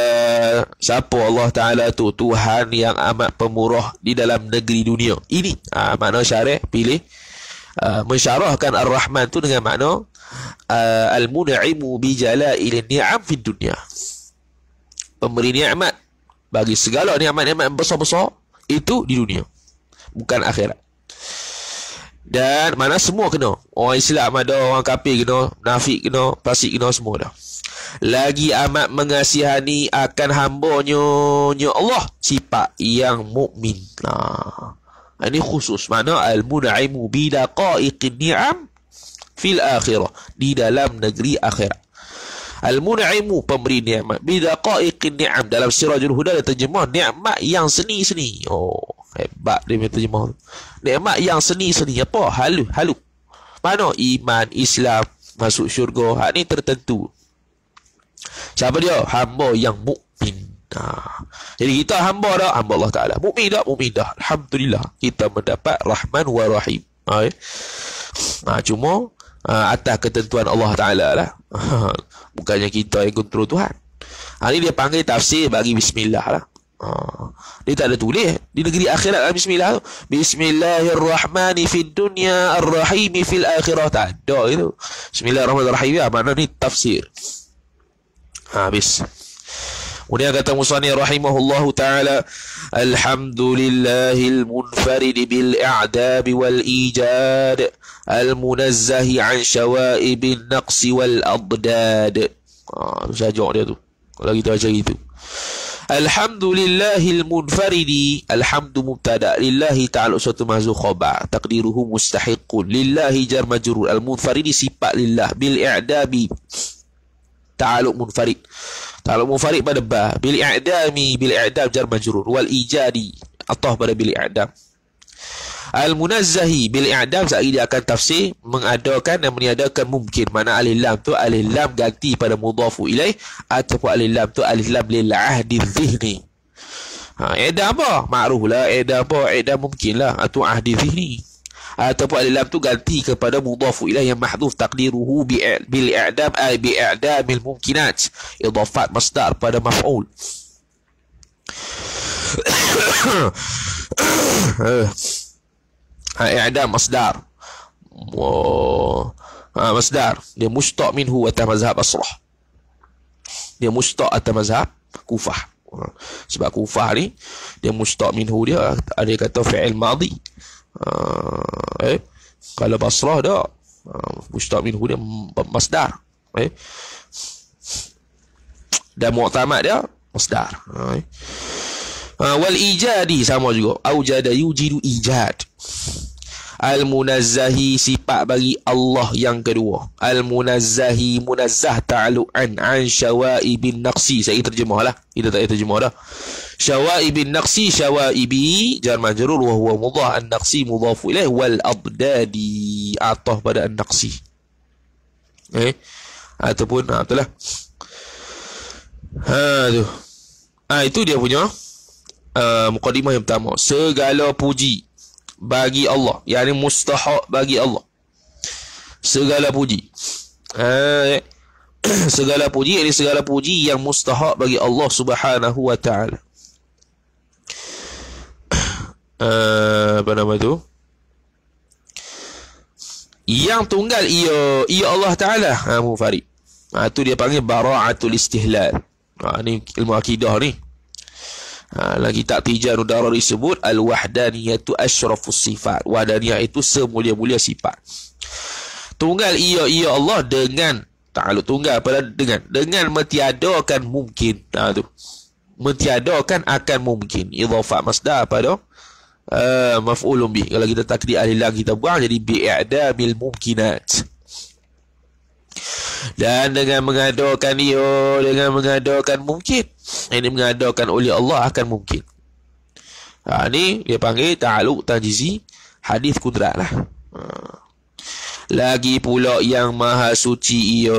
siapa Allah Ta'ala tu Tuhan yang amat pemurah di dalam negeri dunia ini ha, makna syarih pilih uh, mensyarahkan Ar-Rahman tu dengan makna uh, ha, Al-Muna'imu bijala'il ni'am fi dunia pemberi ni'mat bagi segala ni'mat-ni'mat besar-besar itu di dunia bukan akhirat dan mana semua kena orang Islam ada orang kafir kena nafik kena pasik kena semua dah lagi amat mengasihani akan hamba nya Allah sifat yang mukmin. Nah. Ini khusus mana al-mun'imu bi daqaiqin ni'am fil akhirah di dalam negeri akhirat. Al-mun'imu pemberi nikmat bi daqaiqin ni'am dalam sirajul huda terjemah nikmat yang seni-seni. Oh, hebat dia terjemah. Nikmat yang seni-seni apa? Halu, halu. Mana iman, Islam masuk syurga. Hak ni tertentu. Siapa dia? Hamba yang mukmin. Ha. Jadi kita hamba dah, hamba Allah Ta'ala. Mukmin dah, mukmin dah. Alhamdulillah. Kita mendapat Rahman wa Rahim. Ha, eh? ha, cuma ha, atas ketentuan Allah Ta'ala lah. Ha, bukannya kita yang kontrol Tuhan. Ha, ini dia panggil tafsir bagi Bismillah lah. Ha. Dia tak ada tulis. Di negeri akhirat lah Bismillah tu. Bismillahirrahmanifid dunya arrahimifil Tak ada itu. Bismillahirrahmanirrahim. Lah. Ya, mana ni Tafsir. Ha, habis. Kemudian kata Musani rahimahullahu taala alhamdulillahil munfarid bil i'dab wal ijad al munazzahi an shawaib al naqs wal adad. Ah ha, sajak dia tu. Kalau kita baca gitu. Alhamdulillahil munfarid alhamdu mubtada lillahi ta'ala usatu mahzu khabar takdiruhu mustahiqun lillahi jar majrur al munfarid sifat lillah bil i'dabi ta'aluk munfarid ta'aluk munfarid pada ba bil i'dami bil i'dam jar majrur wal ijadi atah pada bil i'dam al munazzahi bil i'dam saya dia akan tafsir mengadakan dan meniadakan mungkin mana alif lam tu alif lam ganti pada mudhafu ilaih ataupun alif lam tu alif lam lil ahdi dhihni ha edah apa makruh lah edah apa edah mungkinlah atau ahdi dhihni ataupun alilam tu ganti kepada mudhafu ilaih yang mahdhuf taqdiruhu bil i'dam ay bi i'damil mumkinat idafat masdar pada maf'ul ha i'dam masdar wa ah, masdar dia mushtaq minhu wa mazhab asrah dia mushtaq atas mazhab kufah sebab kufah ni dia mushtaq minhu dia ada kata fi'il madhi Uh, eh? Kalau Basrah dah. Uh, Mustaq minhu dia masdar. Eh? Dan muqtamad dia masdar. Ah, eh? Uh, wal ijadi sama juga. Aujada yujidu ijad. Al-munazzahi sifat bagi Allah yang kedua. Al-munazzahi munazzah ta'lu'an an, an syawa'i bin naqsi. Saya terjemahlah. Kita tak terjemah dah syawaib naqsi syawaibi jar majrur wa huwa mudah an naqsi mudhaf ilaih wal abdadi atah pada an naqsi eh ataupun ha ah, itulah ha tu ha, itu dia punya uh, ah, mukadimah yang pertama segala puji bagi Allah yakni mustahak bagi Allah segala puji ha eh? segala puji ini segala puji yang mustahak bagi Allah Subhanahu wa taala Eh, apa nama tu yang tunggal ia ia Allah Taala ha mufari ha tu dia panggil bara'atul istihlal ha ni ilmu akidah ni ha lagi tak tijan darar disebut al wahdaniyatu asyrafu sifat wahdaniyah itu semulia-mulia sifat tunggal ia ia Allah dengan ta'aluk tunggal pada dengan dengan mentiadakan mungkin ha tu mentiadakan akan mungkin idhafa masdar pada Ah, maf'ulun bi kalau kita takdir alilah kita buang jadi bi'ada bil mumkinat dan dengan mengadakan ia dengan mengadakan mungkin ini mengadakan oleh Allah akan mungkin ha, ini dia panggil ta'aluk tajizi hadis kudrat lah ha. lagi pula yang maha suci ia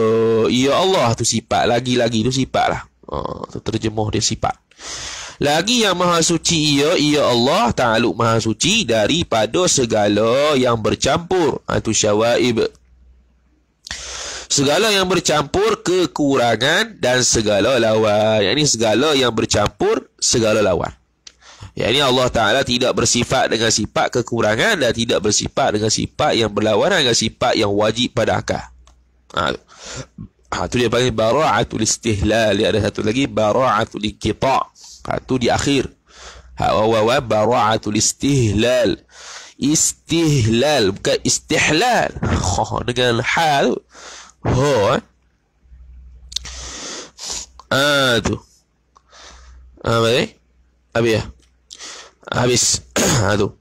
ia Allah tu sifat lagi-lagi tu sifat lah ha, tu terjemah dia sifat lagi yang maha suci ia, ia Allah ta'aluk maha suci daripada segala yang bercampur. Itu ha, syawaib. Segala yang bercampur kekurangan dan segala lawan. Yang ini segala yang bercampur segala lawan. Yang ini Allah Ta'ala tidak bersifat dengan sifat kekurangan dan tidak bersifat dengan sifat yang berlawan dengan sifat yang wajib pada akal. Ha. Ha, itu dia panggil bara'atul istihlal. Dia ada satu lagi, bara'atul ikita'. Itu di akhir. Wa bara'atul istihlal. Istihlal. Bukan istihlal. Oh, dengan hal. Ho. Eh. Ah, tu. Ah, baik. Habis ya. Habis. ah, tu.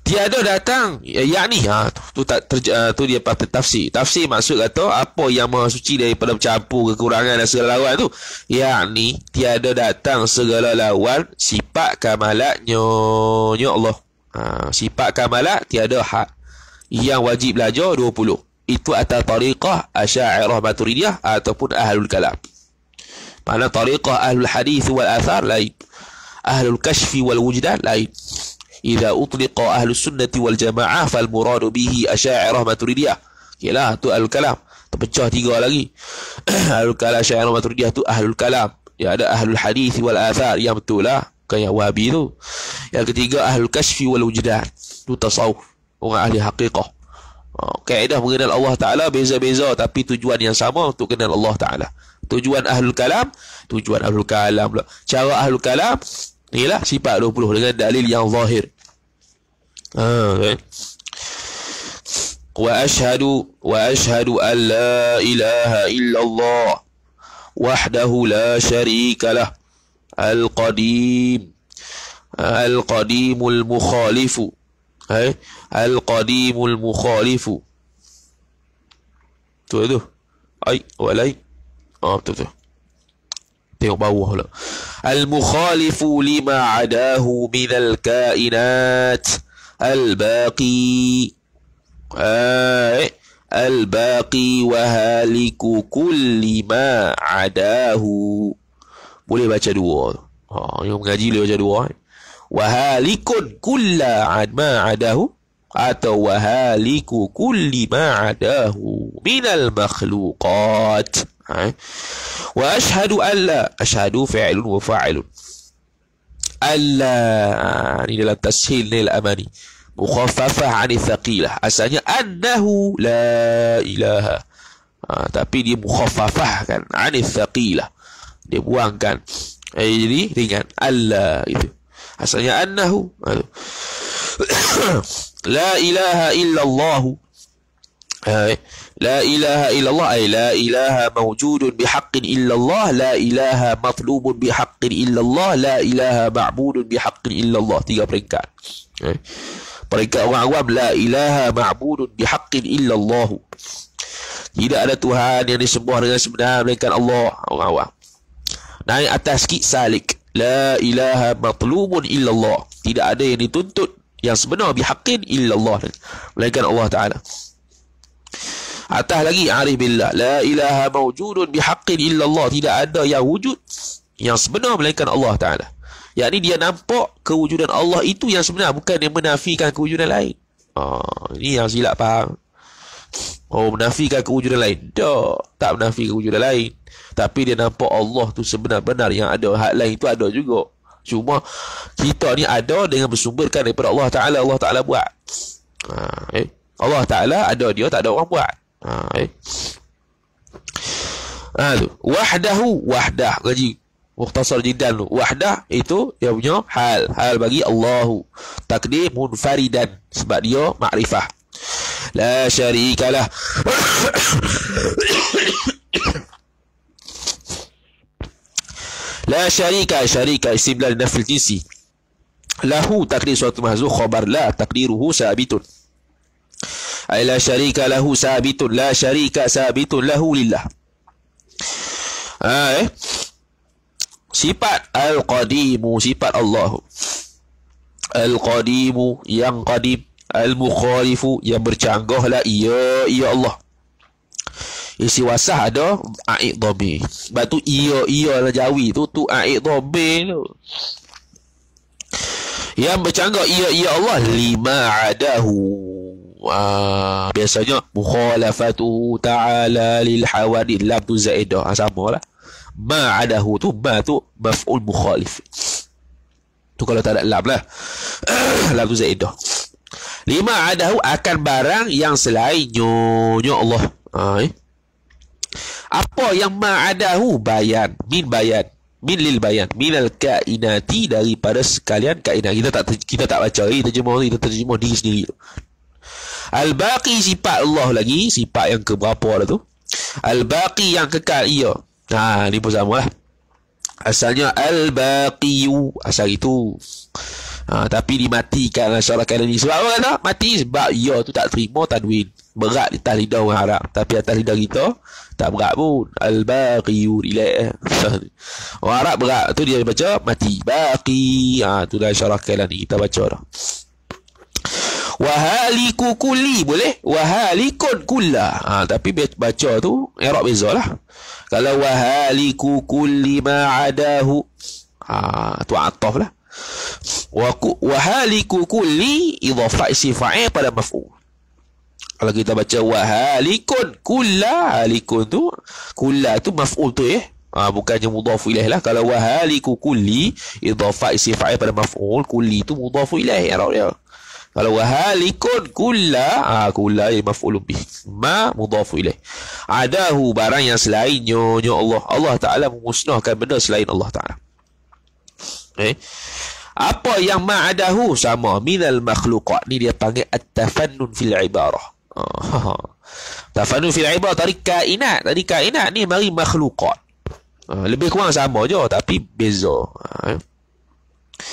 tiada datang yakni ya ha tu tak ter, uh, ha, tu dia patut tafsir tafsir maksud kata apa yang maha suci daripada bercampur kekurangan dan segala lawan tu yakni tiada datang segala lawan sifat kamalat nyonya Allah ha, sifat kamalat tiada hak yang wajib belajar 20 itu atas tariqah asy'ariyah maturidiyah ataupun ahlul kalam mana tariqah ahlul hadis wal athar lain ahlul kashfi wal wujdan lain Iza utliqa ahlu sunnati wal jama'ah Fal muradu bihi asya'irah maturidiyah Yalah tu ahlul kalam Terpecah tiga lagi Ahlul kalam asya'irah maturidiyah tu ahlul kalam Ya ada ahlul hadith wal athar Yang betul lah Bukan yang wabi tu Yang ketiga ahlul kashfi wal wujudan Tu tasawuf Orang ahli haqiqah ah, Kaedah mengenal Allah Ta'ala Beza-beza Tapi tujuan yang sama Untuk kenal Allah Ta'ala Tujuan Ahlul Kalam Tujuan Ahlul Kalam pula Cara Ahlul Kalam Inilah sifat 20 dengan dalil yang zahir. Ha, okay. Wa ashadu wa ashadu an la ilaha illallah wahdahu la sharika lah al-qadim al-qadimul mukhalifu hai al-qadimul mukhalifu tu itu ai walai ah oh, tu tu بوه له المخالف لما عداه من الكائنات الباقي آه الباقي وهالك كل ما عداه boleh baca dua Ha, yang mengaji boleh baca dua. Eh? Wahalikun kulla ad adahu atau wahaliku kulli ma adahu minal makhluqat. Ha? Wa ashadu alla. Ashadu fi'ilun wa fa'ilun. Alla. Ini ha, dalam tashil ni al-amani. Mukhafafah ani thaqilah. Asalnya, annahu la ilaha. Ha, tapi dia mukhafafah kan. Ani thaqilah. Dia buangkan. Eh, jadi ringan. Alla. Itu. Asalnya, annahu. Itu. Ha, la ilaha illallahu. Ha, eh. لا إله إلا الله أي لا إله موجود بحق إلا الله لا إله مطلوب بحق إلا الله لا إله tiga peringkat eh. peringkat orang awam لا إله معبود بحق إلا tidak ada Tuhan yang disembah dengan sebenar melainkan Allah orang awam naik atas sikit salik لا إله مطلوب إلا tidak ada yang dituntut yang sebenar bihaqin illallah melainkan Allah Ta'ala Atas lagi arif billah. La ilaha mawjudun bihaqqin illallah. Tidak ada yang wujud yang sebenar melainkan Allah Ta'ala. Yang ini dia nampak kewujudan Allah itu yang sebenar. Bukan dia menafikan kewujudan lain. Oh, ini yang silap faham. Oh, menafikan kewujudan lain. Tak, tak menafikan kewujudan lain. Tapi dia nampak Allah tu sebenar-benar yang ada. Hak lain tu ada juga. Cuma kita ni ada dengan bersumberkan daripada Allah Ta'ala. Allah Ta'ala buat. Ha, eh. Allah Ta'ala ada dia, tak ada orang buat. Ha, eh. ha, wahdahu wahdah gaji mukhtasar jiddan wahdah itu dia punya hal hal bagi Allahu takdir munfaridan sebab dia makrifah la syarikalah la syarika syarika isim la nafil jinsi lahu takdir suatu mahzuh khabar la takdiruhu sabitun ay la syarika lahu sabitun la syarika sabitun lahu lillah ha, eh? sifat al-qadimu sifat Allah al-qadimu yang qadim al-mukhalifu yang bercanggahlah ia ya, ia ya Allah isi wasah ada aid dhabi batu ia ia lah jawi tu tu aid dhabi tu yang bercanggah ia ia Allah lima adahu Ah, biasanya mukhalafatu ta'ala lil hawadi lam tu zaidah ah, ha, sama lah ma adahu tu ba tu maf'ul mukhalif tu kalau tak ada lam lah lam tu zaidah lima adahu akan barang yang selain nyonya Allah ha, eh? apa yang ma adahu bayan min bayan min lil bayan min al kainati daripada sekalian kainat kita tak kita tak baca lagi terjemah kita terjemah diri sendiri Al-Baqi sifat Allah lagi Sifat yang keberapa lah tu Al-Baqi yang kekal ia Ha ni pun sama lah Asalnya Al-Baqiyu Asal itu ha, Tapi dimatikan lah Syarah ni Sebab apa kata? Mati sebab ia ya tu tak terima Tadwin Berat di atas lidah orang Arab Tapi atas lidah kita Tak berat pun Al-Baqiyu Relax eh. Orang Arab berat Tu dia baca Mati Baqi ha, tu dah syarah ni Kita baca dah Wahaliku kuli boleh? Wahalikun kulla. Ha, tapi baca tu, Arab beza lah. Kalau wahaliku kuli ma'adahu. Ha, tu ataf lah. Wahaliku kuli idhafa isifa'i pada maf'u. Kalau kita baca wahalikun kulla. Halikun tu, kulla tu maf'ul tu eh. Ha, bukannya mudhafu ilaih lah. Kalau wahaliku kuli, idhafa isifa'i pada maf'ul, kuli tu mudhafu ilaih. Ya, Rauh, ya. Kalau wahalikun kulla, ha, kulla ya maf'ulun bih. Ma mudhafu ilaih. Adahu barang yang selain nyonya ya Allah. Allah Ta'ala memusnahkan benda selain Allah Ta'ala. Eh? Apa yang ma'adahu sama minal makhlukat. Ni dia panggil at-tafannun fil ibarah. Oh, tafannun fil ibarah tadi kainat. Tadi kainat ni mari makhlukat. Lebih kurang sama je Tapi beza eh?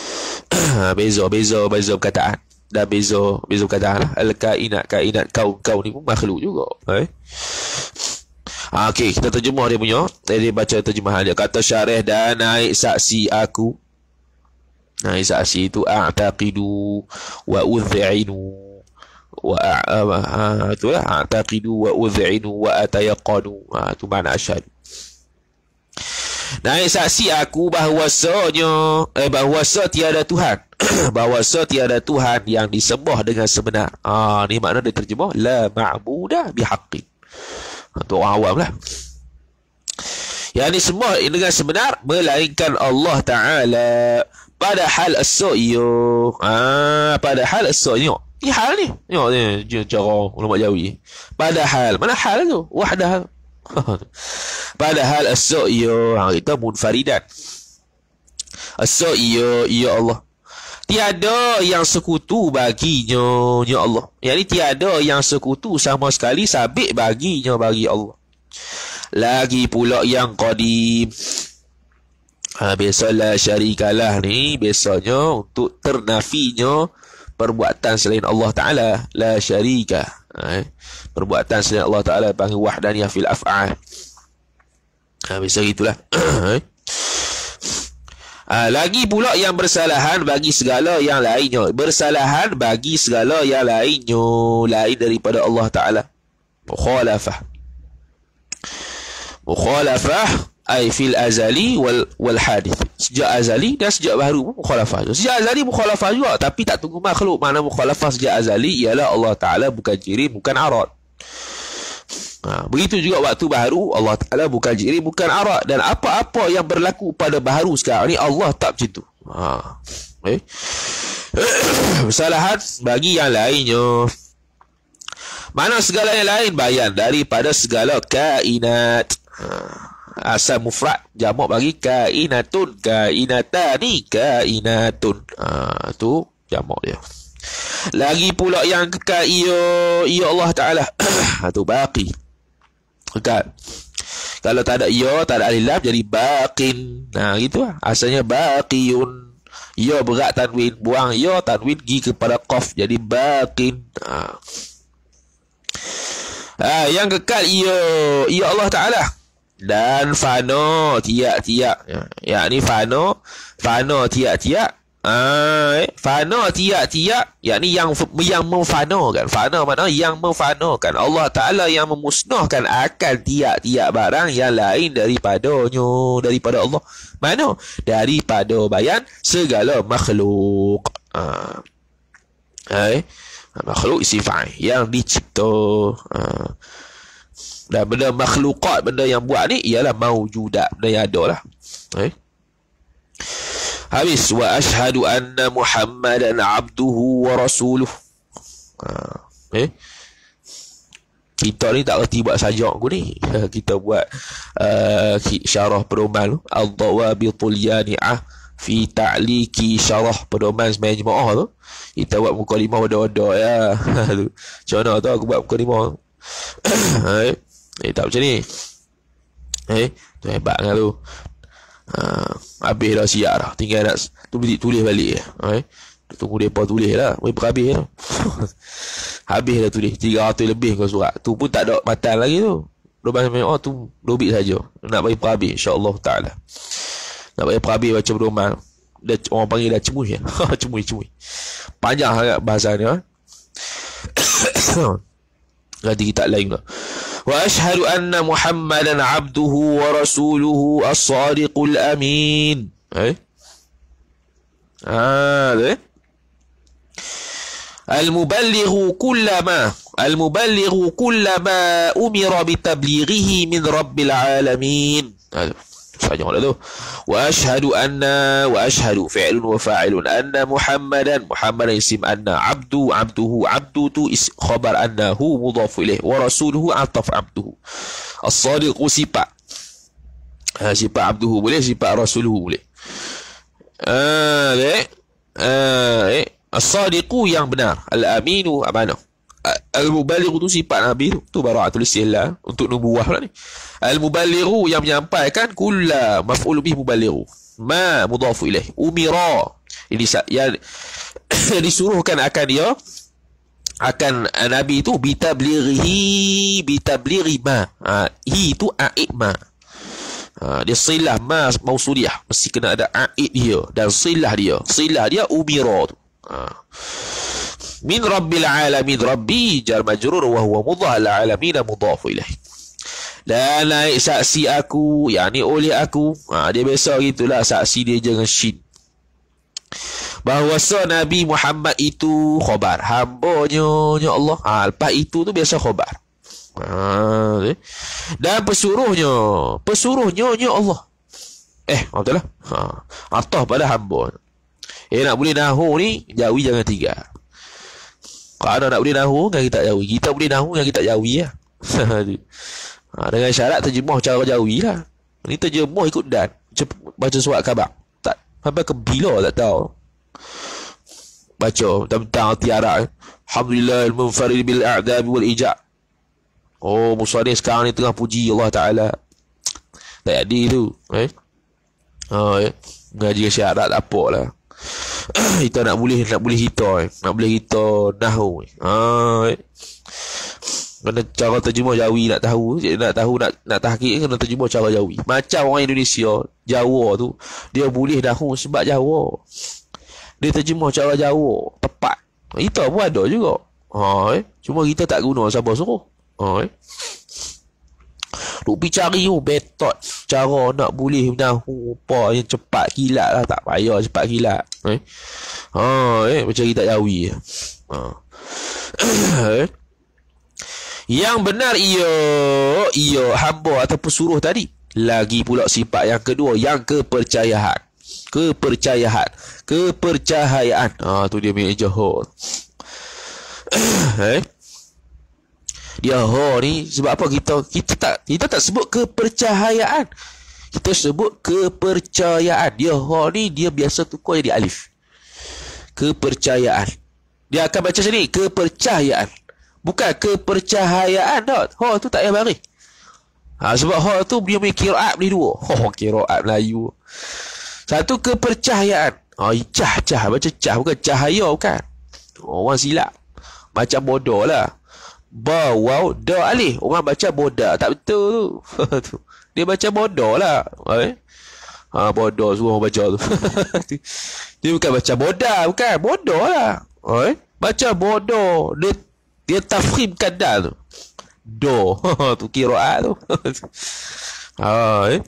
Beza Beza Beza perkataan dah beza beza kata lah al kainat kainat kau kau ni pun makhluk juga eh ha, okey kita terjemah dia punya dia baca terjemahan dia kata syarah dah naik saksi aku naik saksi itu a'taqidu wa udhi'inu wa ha, tu lah a'taqidu wa udhi'inu wa atayaqanu ha, tu mana asyhad naik saksi aku bahawasanya eh bahawasa tiada tuhan bahawa setiada Tuhan yang disembah dengan sebenar. Ah, ha, ni makna dia terjemah la ma'budah bihaqin. Untuk ha, orang awam lah. Yang disembah dengan sebenar melainkan Allah Ta'ala pada hal asyiyu. Ah, ha, pada hal asyiyu. Ni hal ni. Tengok ni cara ulama Jawi. Pada hal, mana hal tu? Wahdah. pada hal asyiyu, ha, kita munfaridan. Asyiyu ya Allah tiada yang sekutu baginya ya Allah yakni tiada yang sekutu sama sekali sabit baginya bagi Allah lagi pula yang qadim ha biasalah syarikalah ni biasanya untuk ternafinya perbuatan selain Allah taala la syarika ha, eh. perbuatan selain Allah taala panggil wahdaniyah fil af'al ha biasa gitulah ha, eh. Ah, lagi pula yang bersalahan bagi segala yang lainnya. Bersalahan bagi segala yang lainnya. Lain daripada Allah Ta'ala. Mukhalafah. Mukhalafah. Ay fil azali wal, wal hadith. Sejak azali dan sejak baru mukhalafah. Sejak azali mukhalafah juga. Tapi tak tunggu makhluk. Mana mukhalafah sejak azali ialah Allah Ta'ala bukan jirim, bukan arat. Ha, begitu juga waktu baharu Allah Ta'ala bukan jirim Bukan arak Dan apa-apa yang berlaku pada baharu sekarang ni Allah tak macam tu ha. Eh? Kesalahan bagi yang lainnya Mana segala yang lain Bayan daripada segala kainat ha. Asal mufrad Jamak bagi kainatun Kainatani kainatun ha. Tu jamak dia lagi pula yang kekal ia, ia Allah Ta'ala. Itu baki. Dekat Kalau tak ada yo ya, Tak ada alilaf Jadi baqin Nah gitu lah Asalnya baqiyun Yo ya, berat tanwin Buang yo ya, tanwin Gi kepada qaf Jadi baqin nah. Ha, ah, yang kekal iyo iyo Allah Taala dan fano tiak tiak ya ni fano fano tiak tiak Ah, eh? fana tiak, tiap yang yang yang memfanakan. Fana mana? Yang memfanakan. Allah Taala yang memusnahkan akan tiak tiak barang yang lain daripadanya, daripada Allah. Mana? Daripada bayan segala makhluk. Ah. ah eh? Ah, makhluk isi fa'i yang dicipta. Ah. Dan benda makhlukat, benda yang buat ni, ialah maujudat. Benda yang ada lah. Eh? habis wa ashhadu anna muhammadan abduhu wa rasuluh ha. eh kita ni tak reti buat sajak aku ni kita buat uh, syarah pedoman tu al-dawabitul yani'ah fi ta'liki syarah pedoman semayang jemaah tu kita buat muka lima wada-wada ya macam mana tu aku buat muka lima eh, eh, tak macam ni eh tu hebat kan tu Ah, habis dah siap dah Tinggal nak tulis, tulis balik je ah, eh. Tunggu mereka tulis lah Mereka habis lah Habis dah tulis 300 lebih kau surat Tu pun tak ada matan lagi tu Dua Oh tu dua bit sahaja Nak bagi perhabis InsyaAllah ta'ala Nak bagi perhabis baca perumahan dia, orang panggil dah cemui ya. cemui, cemui. Panjang sangat bahasa ni. Ha? Eh. Nanti kita lain lah. وأشهد أن محمدا عبده ورسوله الصادق الأمين أي آه المبلغ كل ما المبلغ كل ما أمر بتبليغه من رب العالمين هذا Sajalah tu. Wa ashhadu anna wa ashhadu fi'lun wa fa'ilun anna Muhammadan Muhammadan isim anna abdu abduhu abdu tu is khabar annahu mudhaf ilaih wa rasuluhu ataf abduhu. As-sadiq usifa. Ha sifat abduhu boleh sifat rasuluhu boleh. Ah eh as-sadiqu yang benar al-aminu abana. Al-mubaligh tu sifat nabi tu, tu baraatul sihla untuk nubuah lah ni. Al-mubaliru yang menyampaikan kulla maf'ul bih mubaliru. Ma mudhafu ilaih. Umira. Ini yang disuruhkan akan dia ya, akan nabi itu bitablighi bitablighi ma. Ha, hi itu a'id ma. Ha, dia silah ma mausuliah mesti kena ada a'id dia dan silah dia. Silah dia umira tu. Ha. Min rabbil alamin rabbi jar majrur wa huwa mudhal alamin mudhafu ilaih. Dan naik saksi aku. Yang ni oleh aku. Ha, dia biasa gitulah saksi dia dengan Shin. Bahawa Nabi Muhammad itu khobar. Hambanya ya Allah. Ha, lepas itu tu biasa khobar. Ha, eh. Dan pesuruhnya. Pesuruhnya ya Allah. Eh, betul lah. Ha. Atah pada hamba. Eh, nak boleh nahu ni, jauhi jangan tiga. Kalau nak boleh nahu, kan kita jauhi. Kita boleh nahu, kan kita jauhi ya. ha, Dengan syarat terjemah cara jauh lah Ini terjemah ikut dan Baca surat khabar Tak Sampai ke bila tak tahu Baca Tentang tiara eh. Alhamdulillah Al-Munfarid bil-A'dab wal-Ija' Oh Musadir sekarang ni tengah puji Allah Ta'ala Tak jadi tu Eh Ha, eh. Ngaji syarat apa lah Kita nak boleh Nak boleh kita eh. Nak boleh kita Nahu eh. Ha, eh mana cara terjemah Jawi nak tahu nak tahu nak nak tahqiq kena terjemah cara Jawi macam orang Indonesia Jawa tu dia boleh dahu sebab Jawa dia terjemah cara Jawa tepat kita pun ada juga ha eh? cuma kita tak guna siapa suruh ha eh? Duk cari tu betot cara nak boleh menahu apa yang cepat kilat lah. Tak payah cepat kilat. Eh? Ha, eh? Macam kita jawi. Ha. eh? Yang benar iyo iyo hamba atau pesuruh tadi. Lagi pula sifat yang kedua yang kepercayaan. Kepercayaan. Ha, kepercayaan. Ah tu dia punya Johor. eh? Dia ho ni sebab apa kita kita tak kita tak sebut kepercayaan. Kita sebut kepercayaan. Dia ho ni dia biasa tukar jadi alif. Kepercayaan. Dia akan baca sini kepercayaan. Bukan kepercahayaan tak. Ha tu tak payah mari. Ha, sebab ha tu dia punya kiraat beli dua. Ha oh, kiraat Melayu. Satu kepercahayaan. Ha cah cah baca cah bukan cahaya bukan. orang silap. Macam bodoh lah. Ba wau da alih. Orang baca bodoh tak betul tu. dia baca bodoh lah. Eh? Ha bodoh semua orang baca tu. dia bukan baca bodoh bukan. Bodoh lah. oi. Eh? Baca bodoh. Dia dia tafrim kada tu do tu kiraat tu ha eh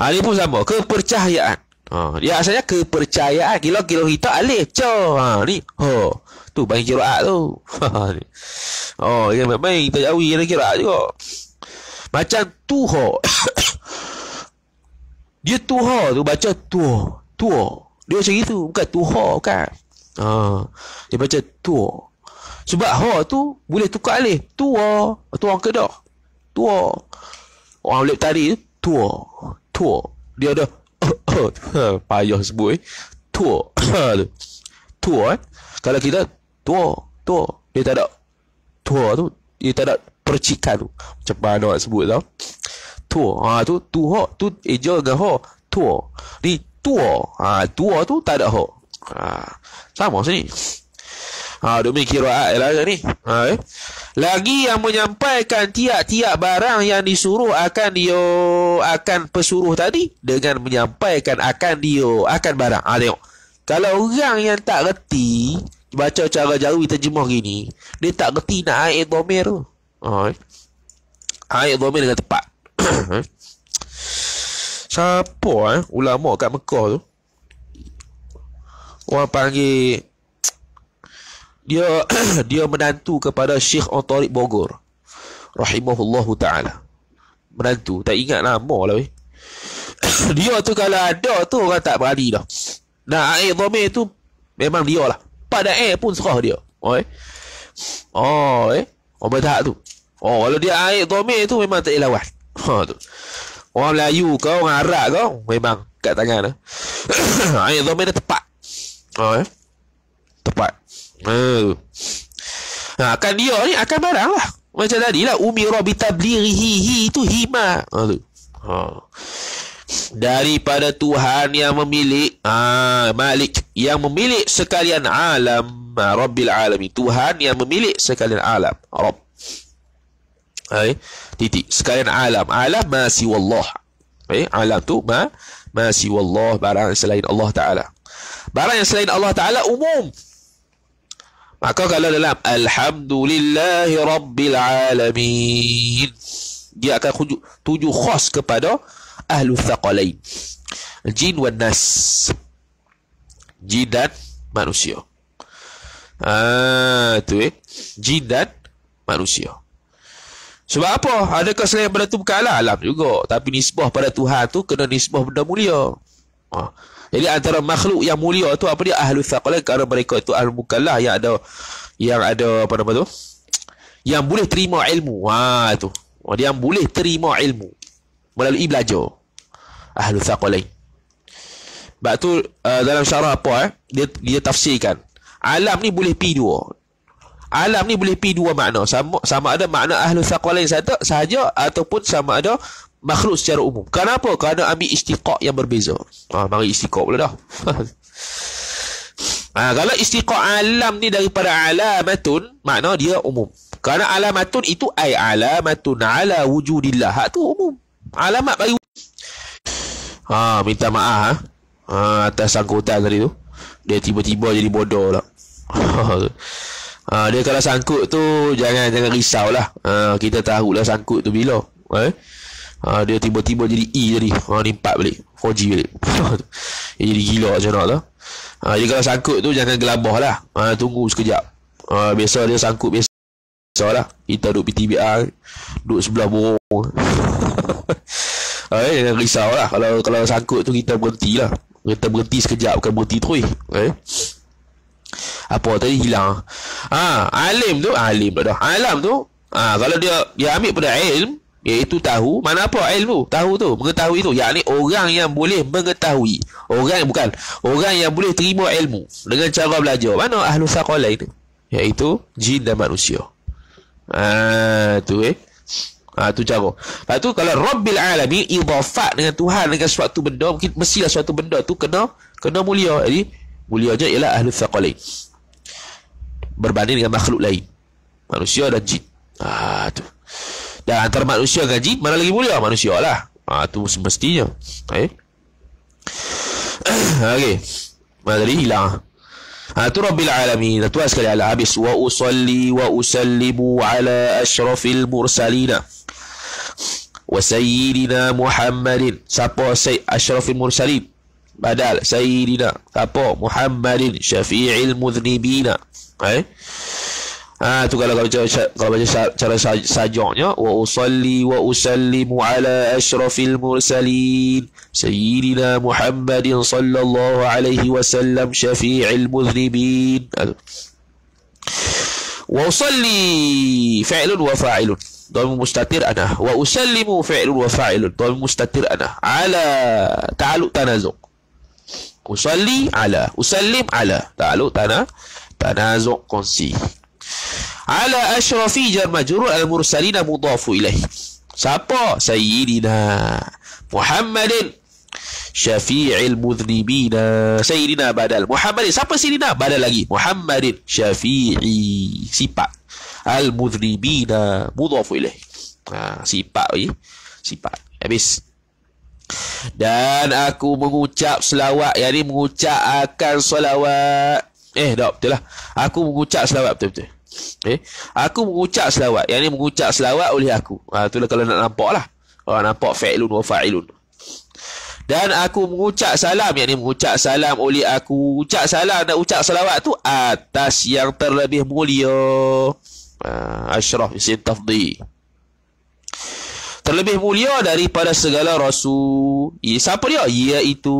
ali ha, pun sama kepercayaan ha dia asalnya kepercayaan kilo kilo kita alif co ha ni ha tu bagi kiraat tu oh yang baik, baik kita kira dia kiraat juga macam tu ha dia tu ha tu baca tu tu dia macam itu bukan tu ha kan ha dia baca tu ha sebab ha tu boleh tukar alih. Tua. Tua kedah. Tua. Orang boleh tarik tua. Tua. Dia ada payah sebut eh. Tua. tua eh. Kalau kita tua. Tua. Dia tak ada tua tu. Dia tak ada percikan tu. Macam mana nak sebut tau. Tua. Ha tu tua. Tu eja dengan ha. Tua. Ni tua. Ha tua tu tak ada ha. Ha. Sama sini. Ha, demi kiraat lah ni. Ha, eh? Lagi yang menyampaikan tiap-tiap barang yang disuruh akan dia akan pesuruh tadi dengan menyampaikan akan dia akan barang. Ha, tengok. Kalau orang yang tak reti baca cara jawi terjemah gini, dia tak reti nak air domir tu. Ha, eh? Air domir dengan tepat. Eh. Siapa eh? Ulama kat Mekah tu? Orang panggil dia dia menantu kepada Syekh Otorik Bogor rahimahullahu taala menantu tak ingat nama lah, lah weh dia tu kalau ada tu orang tak berani dah nah air bomeh tu memang dia lah pada air pun serah dia oi oi, oh, eh apa oh, tu oh kalau dia air bomeh tu memang tak lawan ha tu orang Melayu kau orang Arab kau memang kat tangan lah air bomeh dia tepat oi oh, tepat Ha. Ha, akan dia ni akan barang lah. Macam tadi lah. Umi Rabita Blirihihi tu hima. Ha, tu. Ha. Daripada Tuhan yang memilik ha, Malik Yang memilik sekalian alam ha, Rabbil Alami Tuhan yang memilik sekalian alam Rabb Hai, titik sekalian alam alam masih Allah eh, alam tu ma masih Allah barang selain Allah Taala barang yang selain Allah Taala umum Maka ah, kalau dalam Alhamdulillahi Rabbil Alamin Dia akan tuju khas kepada Ahlu Thaqalain Jin wa Nas Jin dan manusia Ah tu eh Jin dan manusia sebab apa? Adakah selain benda tu bukan alam? juga. Tapi nisbah pada Tuhan tu kena nisbah benda mulia. Ha. Jadi antara makhluk yang mulia tu apa dia ahlu thaqalah kerana mereka itu ahlu mukallah yang ada yang ada apa nama tu? Yang boleh terima ilmu. Ha tu. Oh, dia yang boleh terima ilmu melalui belajar. Ahlu thaqalah. Sebab tu uh, dalam syarah apa eh? Dia dia tafsirkan. Alam ni boleh pi dua. Alam ni boleh pi dua makna. Sama sama ada makna ahlu thaqalah satu sahaja ataupun sama ada makhluk secara umum. Kenapa? Kerana ambil istiqaq yang berbeza. Ah, ha, mari istiqaq pula dah. ha, kalau istiqaq alam ni daripada alamatun, makna dia umum. Kerana alamatun itu ay alamatun ala wujudillah. Hak tu umum. Alamat bagi Ha, minta maaf ha. ha atas sangkutan tadi tu. Dia tiba-tiba jadi bodoh lah. ha, dia kalau sangkut tu jangan jangan risau lah. Ha, kita tahu lah sangkut tu bila. Eh? ha, dia tiba-tiba jadi E jadi ha, ah, ni 4 balik 4G balik dia jadi gila macam nak tu ha, dia kalau sangkut tu jangan gelabah lah ha, tunggu sekejap ha, biasa dia sangkut biasa Biasalah Kita duduk PTBR Duduk sebelah borong Eh, jangan risau lah Kalau kalau sangkut tu kita berhenti lah Kita berhenti sekejap Bukan berhenti tu eh. Apa tadi hilang ah, Alim tu Alim tak dah Alam tu ah, Kalau dia Dia ambil pada ilm Iaitu tahu Mana apa ilmu Tahu tu Mengetahui tu Yang ni orang yang boleh mengetahui Orang bukan Orang yang boleh terima ilmu Dengan cara belajar Mana ahlu saqalai ni Iaitu Jin dan manusia Ah tu eh Ha, tu cara Lepas tu kalau Rabbil Alami Ibafat dengan Tuhan Dengan suatu benda Mungkin mestilah suatu benda tu Kena Kena mulia Jadi Mulia je ialah Ahlu Thaqalai Berbanding dengan makhluk lain Manusia dan jin Ah tu dan antara manusia dengan jin Mana lagi mulia manusia lah Itu ha, semestinya eh? Okey Mana tadi hilang Ha, tu Rabbil Alamin Tuan sekali ala habis Wa usalli wa usallimu ala ashrafil mursalina Wa sayyidina Muhammadin Siapa sayyid ashrafil mursalin Badal sayyidina Siapa Muhammadin syafi'il mudhnibina Eh Ah ha, tu kalau baca kalau baca cara sajaknya wa usalli wa usallimu ala asyrafil mursalin sayyidina Muhammadin sallallahu alaihi wasallam syafi'il mudhribin. Ha, wa usalli fi'lun wa fa'ilun. Dhamir mustatir ana. Wa usallimu fi'lun wa fa'ilun. Dhamir mustatir ana. Ala taalu tanazuk. Usalli ala. Usallim ala. taalu tanah. Tanazuk konsi. Ala asyrafi jar majrur al mursalin mudafu ilaih. Siapa? Sayyidina Muhammadin Syafi'il mudhnibina Sayyidina badal Muhammadin Siapa Sayyidina? Badal lagi Muhammadin Syafi'i Sipat Al-mudhnibina Mudhafu ilaih ha, Sipat ya? Eh. Sipat Habis Dan aku mengucap selawat Yang ni mengucap akan selawat Eh dah betul lah Aku mengucap selawat betul-betul Okay. Eh, aku mengucap selawat. Yang ini mengucap selawat oleh aku. Ha, itulah kalau nak nampak lah. Orang ha, nampak fa'ilun wa fa'ilun. Dan aku mengucap salam. Yang ini mengucap salam oleh aku. Ucap salam dan ucap selawat tu atas yang terlebih mulia. Uh, ha, Ashraf isim tafdi. Terlebih mulia daripada segala rasul. Ya, siapa dia? Iaitu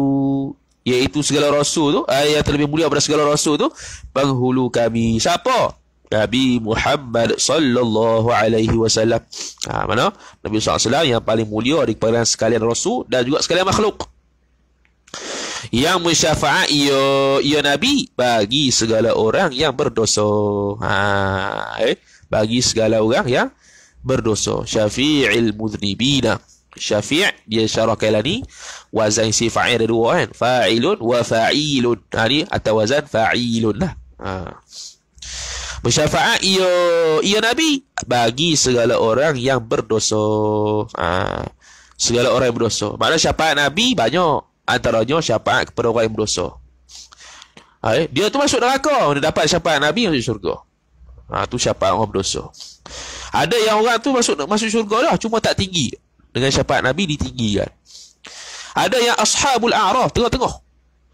iaitu segala rasul tu. Uh, yang terlebih mulia daripada segala rasul tu. Penghulu kami. Siapa? Nabi Muhammad sallallahu alaihi wasallam. Ha, mana? Nabi SAW yang paling mulia di kalangan sekalian rasul dan juga sekalian makhluk. Yang musyafa'at ya, ya Nabi bagi segala orang yang berdosa. Ha, eh? Bagi segala orang yang berdosa. Syafi'il mudhribina. Syafi' dia syarah kailani. Wazan si fa'il ada dua kan. Fa'ilun wa fa'ilun. Ha, ni atau wazan fa'ilun lah. Ha. Bersyafaat ia, ia Nabi bagi segala orang yang berdosa. Ha. Segala orang yang berdosa. Mana syafaat Nabi banyak. Antaranya syafaat kepada orang yang berdosa. Ha. Eh, dia tu masuk neraka. Dia dapat syafaat Nabi masuk syurga. Ha. Tu syafaat orang berdosa. Ada yang orang tu masuk masuk syurga lah. Cuma tak tinggi. Dengan syafaat Nabi ditinggikan. Ada yang ashabul a'raf. Tengah-tengah.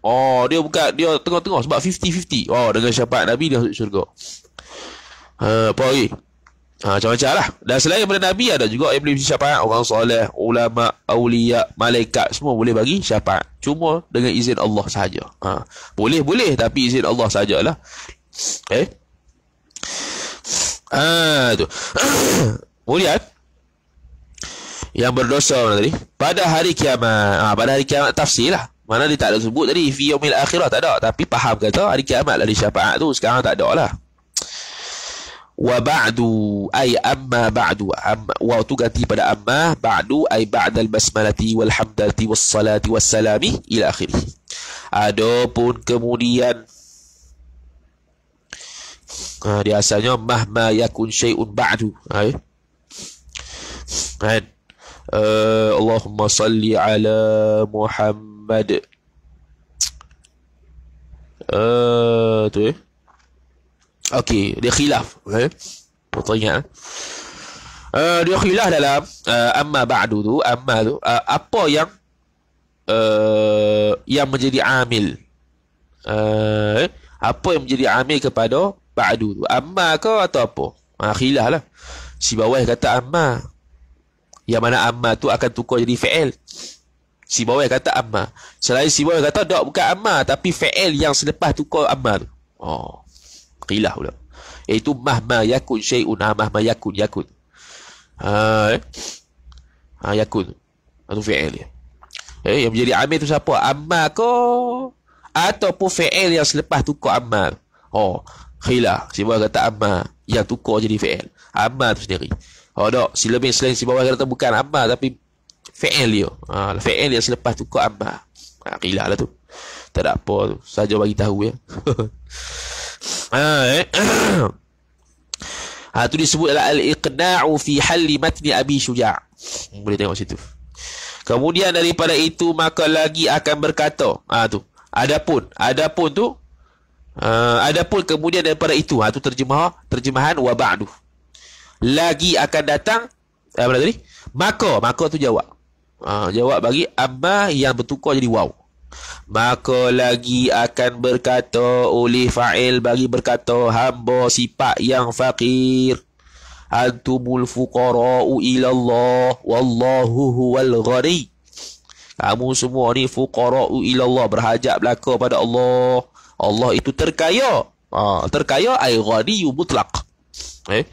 Oh, dia buka dia tengah-tengah sebab 50-50. Oh, dengan syafaat Nabi dia masuk syurga uh, ha, pori. Ha, macam-macam lah. Dan selain daripada Nabi, ada juga yang boleh syafaat. Orang soleh, ulama, awliya, malaikat, semua boleh bagi syafaat. Cuma dengan izin Allah sahaja. Ha. Boleh, boleh. Tapi izin Allah sahajalah. Okay. Eh? Ha, tu. Kemudian, yang berdosa mana tadi? Pada hari kiamat. Ha, pada hari kiamat, tafsir lah. Mana dia tak ada sebut tadi. Fiyumil akhirah tak ada. Tapi faham kata hari kiamat lah di syafaat tu. Sekarang tak ada lah wa ba'du ay amma ba'du amma wa tuganti pada amma ba'du ay ba'dal basmalati wal hamdati was salati was salami ila akhirih adapun kemudian uh, ha, biasanya mahma yakun syai'un ba'du ay ha, ya. ha, kan uh, Allahumma salli ala Muhammad eh uh, tu eh Okey, dia khilaf. Okay. Eh? Pertanyaan. Eh? Uh, dia khilaf dalam uh, amma ba'du tu, amma tu. Uh, apa yang uh, yang menjadi amil? Uh, eh? apa yang menjadi amil kepada ba'du tu? Amma ke atau apa? Uh, khilaf lah. Si bawah kata amma. Yang mana amma tu akan tukar jadi fa'il. Si bawah kata amma. Selain si bawah kata, tak bukan amma. Tapi fa'il yang selepas tukar amma tu. Oh qilah pula iaitu mahma yakun syai'un ha, mahma yakun yakun ha eh? ha yakun atau fi'il dia eh yang menjadi amir tu siapa amma ko Atau ataupun fi'il yang selepas tu ko amma oh khilah si bawah kata amma yang tukar jadi fi'il amma tu sendiri oh dok si lebih selain si bawah kata bukan amma tapi fi'il dia ha fi'il yang selepas tu ko amma ha, khilah lah tu tak ada apa tu saja bagi tahu ya Ha, eh? ha, tu disebut adalah al-iqna'u fi halli matni Abi Syuja'. Boleh tengok situ. Kemudian daripada itu maka lagi akan berkata. Ah ha, tu. Adapun, adapun tu uh, adapun kemudian daripada itu. Ah ha, tu terjemah terjemahan wa ba'du. Lagi akan datang apa tadi? Maka, maka tu jawab. Ha, jawab bagi amma yang bertukar jadi waw. Maka lagi akan berkata oleh fa'il bagi berkata hamba sifat yang fakir. Antumul fuqara'u ilallah wallahu huwal ghani. Kamu semua ni fuqara'u ilallah berhajat belaka pada Allah. Allah itu terkaya. Ha, terkaya ay ghani mutlak. Eh?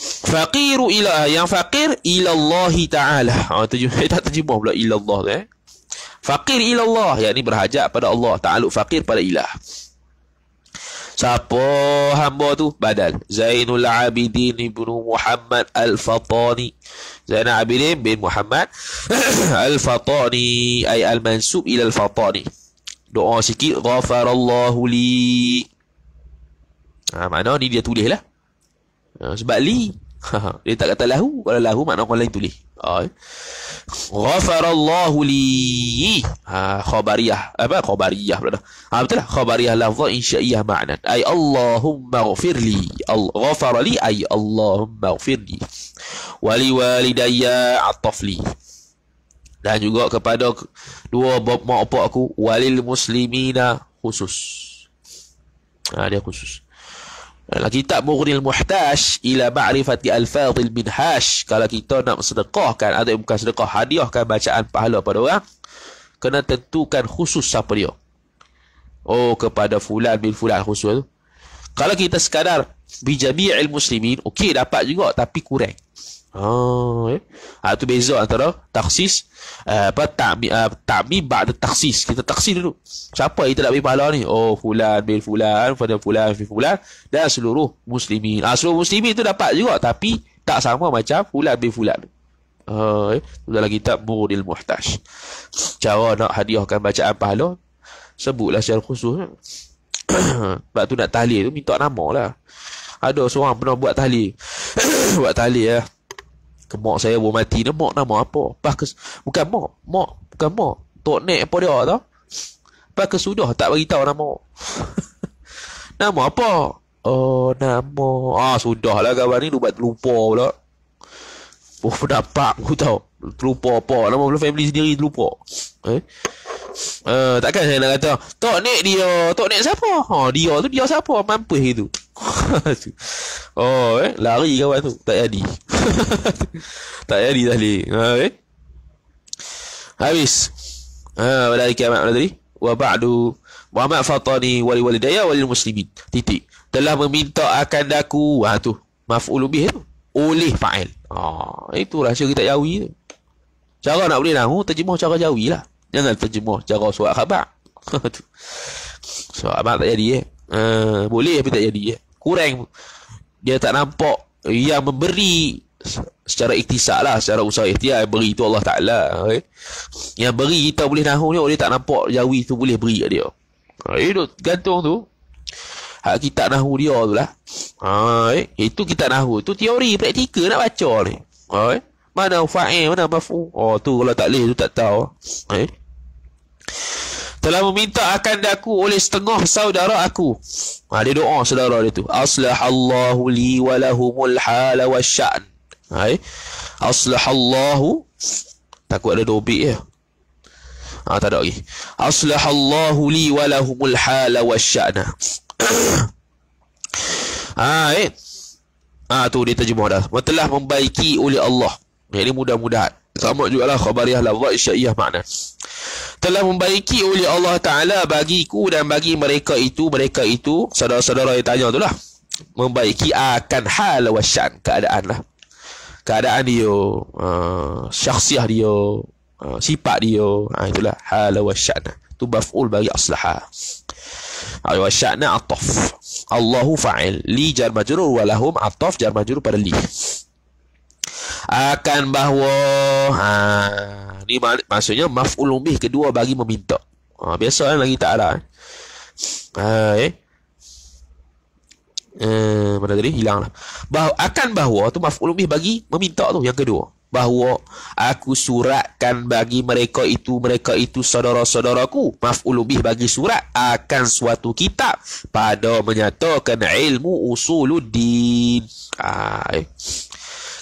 Fakiru ilah yang fakir ilallah ta'ala. Ha, tak terjemah pula ilallah eh. Fakir ila Allah, yakni berhajat pada Allah, ta'aluk fakir pada ilah. Siapa hamba tu? Badal. Zainul Abidin ibn Muhammad Al-Fatani. Zainul Abidin bin Muhammad Al-Fatani. Ay Al-Mansub ila Al-Fatani. Doa sikit. Ghafarallahu li. Ha, mana ni dia tulis lah. Ha, sebab li. dia tak kata lahu. Kalau lahu makna orang lain tulis. Ha. Eh. Ghafarallahu li ha, Khobariyah Apa? Khobariyah berada. ha, Betul lah Khobariyah lafza insya'iyah makna Ay Allahumma ghafir li Al Ghafara li Ay Allahumma ghafir li Wali walidayya attaf li Dan juga kepada Dua bapak mak aku Walil muslimina khusus ha, Dia khusus kalau kita mughnil muhtaj ila ma'rifati al-fadil bin hash. Kalau kita nak sedekahkan atau bukan sedekah, hadiahkan bacaan pahala pada orang. Kena tentukan khusus siapa dia. Oh, kepada fulan bin fulan khusus tu. Kalau kita sekadar bijami'il muslimin, okey dapat juga tapi kurang. Oh, eh. Ah, itu beza antara lah taksis uh, apa tak uh, tak mi ba taksis. Kita taksis dulu. Siapa yang nak bagi pahala ni? Oh, fulan bin fulan, pada fulan bin fulan dan seluruh muslimin. Ah, seluruh muslimin tu dapat juga tapi tak sama macam fulan bin fulan. Uh, eh. Itu dalam kitab Muridil Muhtaj. Cara nak hadiahkan bacaan pahala sebutlah secara khusus. Eh. Sebab tu nak tahlil tu minta nama lah. Ada seorang pernah buat tahlil. buat tahlil lah. Eh ke mak saya pun mati ni mak nama apa pas kes, bukan mak mak bukan mak tok nek apa dia tau pas kesudah tak bagi tahu nama nama apa oh nama ah lah kawan ni lupa terlupa pula oh dapat aku tahu terlupa apa nama family sendiri terlupa eh uh, takkan saya nak kata tok nek dia tok nek siapa ha dia tu dia siapa mampus gitu oh eh lari kawan tu tak jadi tak jadi tadi ha uh, eh habis ha uh, hari kiamat pada tadi wa ba'du Muhammad fatani wali wali daya, wali muslimin titik telah meminta akan daku ha tu maf'ul bih tu oleh fa'il ha oh, itu rahsia kita jawi tu cara nak boleh lah oh, terjemah cara jawi lah Jangan terjemuh cara surat khabar. surat khabar tak jadi eh. Uh, boleh tapi tak jadi eh. Kurang. Dia tak nampak yang memberi secara iktisak lah. Secara usaha ikhtiar yang beri itu Allah Ta'ala. Okay? Eh. Yang beri kita boleh nahu ni. Dia tak nampak jawi tu boleh beri kat dia. Okay, ha, duduk eh, gantung tu. Hak kita nahu dia tu lah. Okay? Ha, itu kita nahu. Itu teori praktikal nak baca ni. Okay? Ha, mana fa'il, mana mafu. Oh, tu kalau tak boleh tu tak tahu. Okay? telah meminta akan aku oleh setengah saudara aku. Ha, dia doa saudara dia tu. Aslahallahu li walahumul hala wa sya'n. Ha, eh? Aslahallahu. Takut ada dobi ya. Ha, tak ada lagi. Aslahallahu li walahumul hala wa sya'n. ha, eh? ha, tu dia terjemah dah. Telah membaiki oleh Allah. Ini mudah-mudahan. Sama juga lah khabariah lafaz syaiyah makna telah membaiki oleh Allah Ta'ala bagiku dan bagi mereka itu, mereka itu, saudara-saudara yang tanya tu lah, membaiki akan hal wasyan, keadaan lah. Keadaan dia, uh, ha, syaksiah dia, uh, sifat dia, uh, itulah hal wasyan. tu baf'ul bagi aslahah. Hal wasyan ataf. Allahu fa'il. Li jar walahum atof jar pada li akan bahawa ha ni mak, maksudnya maf'ulun bih kedua bagi meminta. Ha biasa kan lagi tak ada. Eh. Ha eh. Eh mana tadi hilanglah. Bah akan bahawa tu maf'ulun bih bagi meminta tu yang kedua bahawa aku suratkan bagi mereka itu mereka itu saudara-saudaraku maf'ulun bih bagi surat akan suatu kitab pada menyatakan ilmu usuluddin ah eh.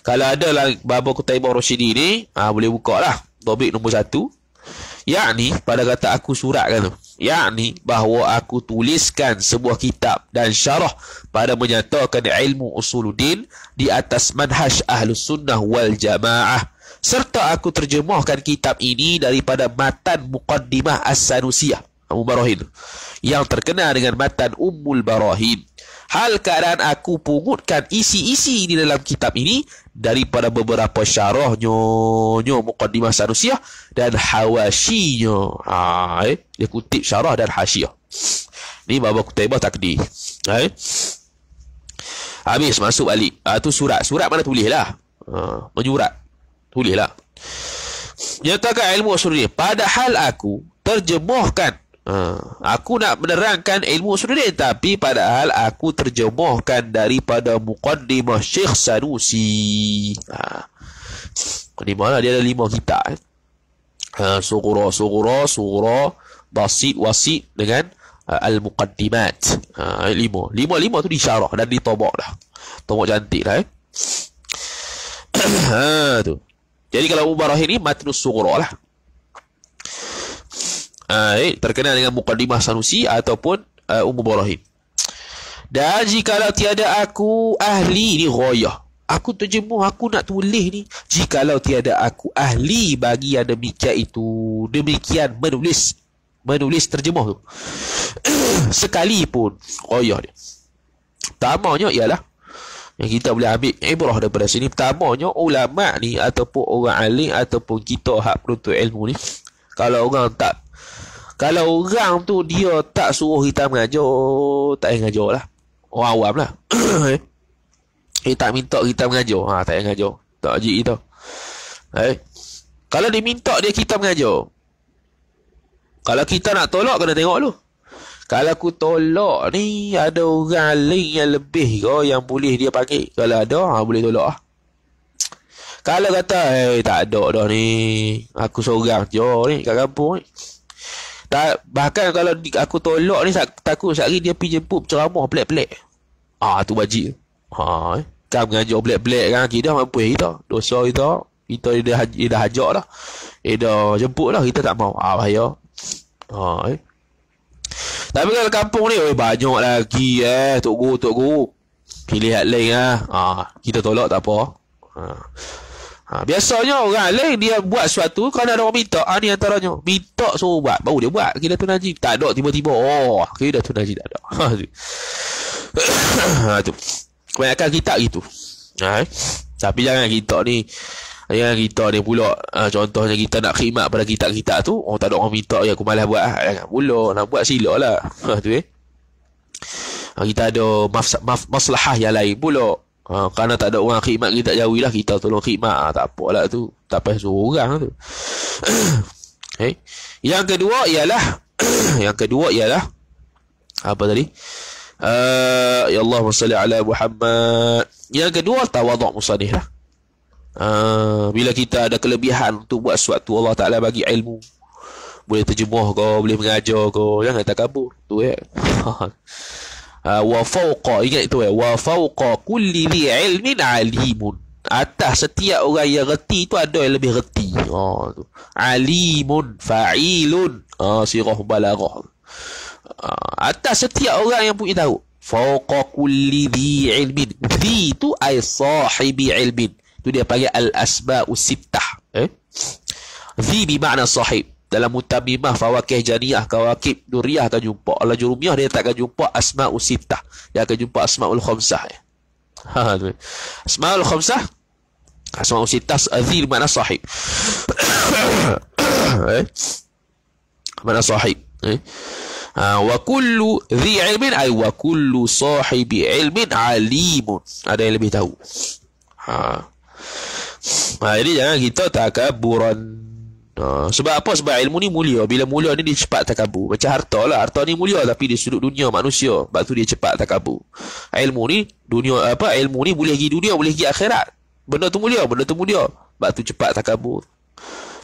Kalau ada lah Baba Kutaibah Roshidi ni ha, Boleh buka lah Topik nombor satu Yang ni Pada kata aku surat kan tu Yang ni Bahawa aku tuliskan Sebuah kitab Dan syarah Pada menyatakan ilmu usuluddin Di atas manhaj ahlu Sunnah wal Jamaah serta aku terjemahkan kitab ini daripada Matan Muqaddimah As-Sanusiyah Abu Barahin yang terkenal dengan Matan Ummul Barahin hal keadaan aku pungutkan isi-isi di dalam kitab ini daripada beberapa syarah nyo muqaddimah sanusia dan hawasinya. ha, eh? dia kutip syarah dan hasiah ni bapa kutibah takdir ha, eh? habis masuk balik ha, tu surat surat mana tulis lah ha, menyurat tulis lah nyatakan ilmu usul ni padahal aku terjemahkan Ha. Aku nak menerangkan ilmu Usuluddin tapi padahal aku terjemahkan daripada Muqaddimah Syekh Sanusi. Ha. Muqaddimah lah, dia ada lima kitab. Eh. Ha. Sugura, Sugura, Sugura, Basit, Wasit dengan uh, Al-Muqaddimat. Ha. Lima. Lima-lima tu disyarah dan ditobok lah. Tobok cantik lah eh. ha, Jadi kalau Mubarakhir ini Matnus Sugura lah uh, eh, terkenal dengan mukadimah sanusi ataupun uh, ah, umum borohin. Dan kalau tiada aku ahli ni royah. Aku terjemuh, aku nak tulis ni. Jika kalau tiada aku ahli bagi yang demikian itu. Demikian menulis. Menulis terjemuh tu. Sekalipun royah dia. Pertamanya ialah. Yang kita boleh ambil ibrah daripada sini. Pertamanya ulama' ni ataupun orang alim ataupun kita hak penuntut ilmu ni. Kalau orang tak kalau orang tu dia tak suruh kita mengajar, tak payah mengajar lah. Orang awam lah. Eh? eh, tak minta kita mengajar. Ha, tak payah mengajar. Tak ajik kita. Eh. Kalau dia minta dia kita mengajar. Kalau kita nak tolak, kena tengok dulu. Kalau aku tolak ni, ada orang lain yang lebih ke yang boleh dia panggil. Kalau ada, ha, boleh tolak lah. Kalau kata, eh, tak ada dah ni. Aku seorang je ni, kat kampung ni. Tak, bahkan kalau aku tolak ni takut sehari dia pergi jemput ceramah pelik-pelik. Ah tu wajib. Ha eh. Kan mengajak pelik-pelik kan kita mampu ya, kita. Dosa kita. Kita dia dah dia dah ajak dah. Dia dah jemput dah kita tak mau. Ah bahaya. Ha eh. Tapi kalau kampung ni oi banyak lagi eh tok guru tok guru. Pilih hat lain lah. ah. Ha kita tolak tak apa. Ha. Ha, biasanya orang lain dia buat sesuatu kerana ada orang minta. Ah, ha, ni antaranya. Minta suruh buat. Baru dia buat. Kira tu Najib. Tak ada tiba-tiba. Oh, kira tu Najib tak ada. Ha, tu. ha, tu. Kebanyakan kita gitu. Ha, eh? Tapi jangan kita ni. Jangan kita ni pula. Ha, contohnya kita nak khidmat pada kita-kita tu. Oh, tak ada orang minta. Ya, aku malas buat. Ha, jangan pula. Nak buat silap lah. Ha, tu eh. Ha, kita ada maf- maslahah yang lain pula. Ha, kerana tak ada orang khidmat kita jauhi lah. Kita tolong khidmat. Ha, tak apa lah tu. Tak payah suruh orang tu. okay. Yang kedua ialah. yang kedua ialah. Apa tadi? Uh, ya Allah salli ala Muhammad. Yang kedua tawaduk musanih lah. Uh, bila kita ada kelebihan untuk buat sesuatu Allah Ta'ala bagi ilmu boleh terjemuh kau, boleh mengajar kau. Jangan tak kabur. Tu ya. Ah, wa fauqa ingat itu eh wa fauqa kulli dhi ilmin alimun atas setiap orang yang reti tu ada yang lebih reti ha oh, tu alimun fa'ilun ha oh, sirah balaghah ha, atas setiap orang yang punya tahu fauqa kulli dhi ilmin dhi tu ai sahibi ilmin tu dia panggil al asba'us sittah eh dhi bi makna sahib dalam mutabimah fawakih janiyah kawakib duriyah akan jumpa Allah jurumiyah dia tak akan jumpa asma'ul sitah dia akan jumpa asma'ul khamsah ya. asma'ul khamsah asma'ul sitah azil mana sahib eh? mana sahib eh? ha, wa kullu zi ilmin ay wa kullu sahibi ilmin alimun ada yang lebih tahu ha. Ha, jadi jangan kita takaburan Ha, sebab apa? Sebab ilmu ni mulia. Bila mulia ni, dia cepat takabur. Macam harta lah. Harta ni mulia tapi dia sudut dunia manusia. Sebab tu dia cepat takabur. Ilmu ni, dunia apa? Ilmu ni boleh pergi dunia, boleh pergi akhirat. Benda tu mulia, benda tu mulia. Sebab tu cepat takabur.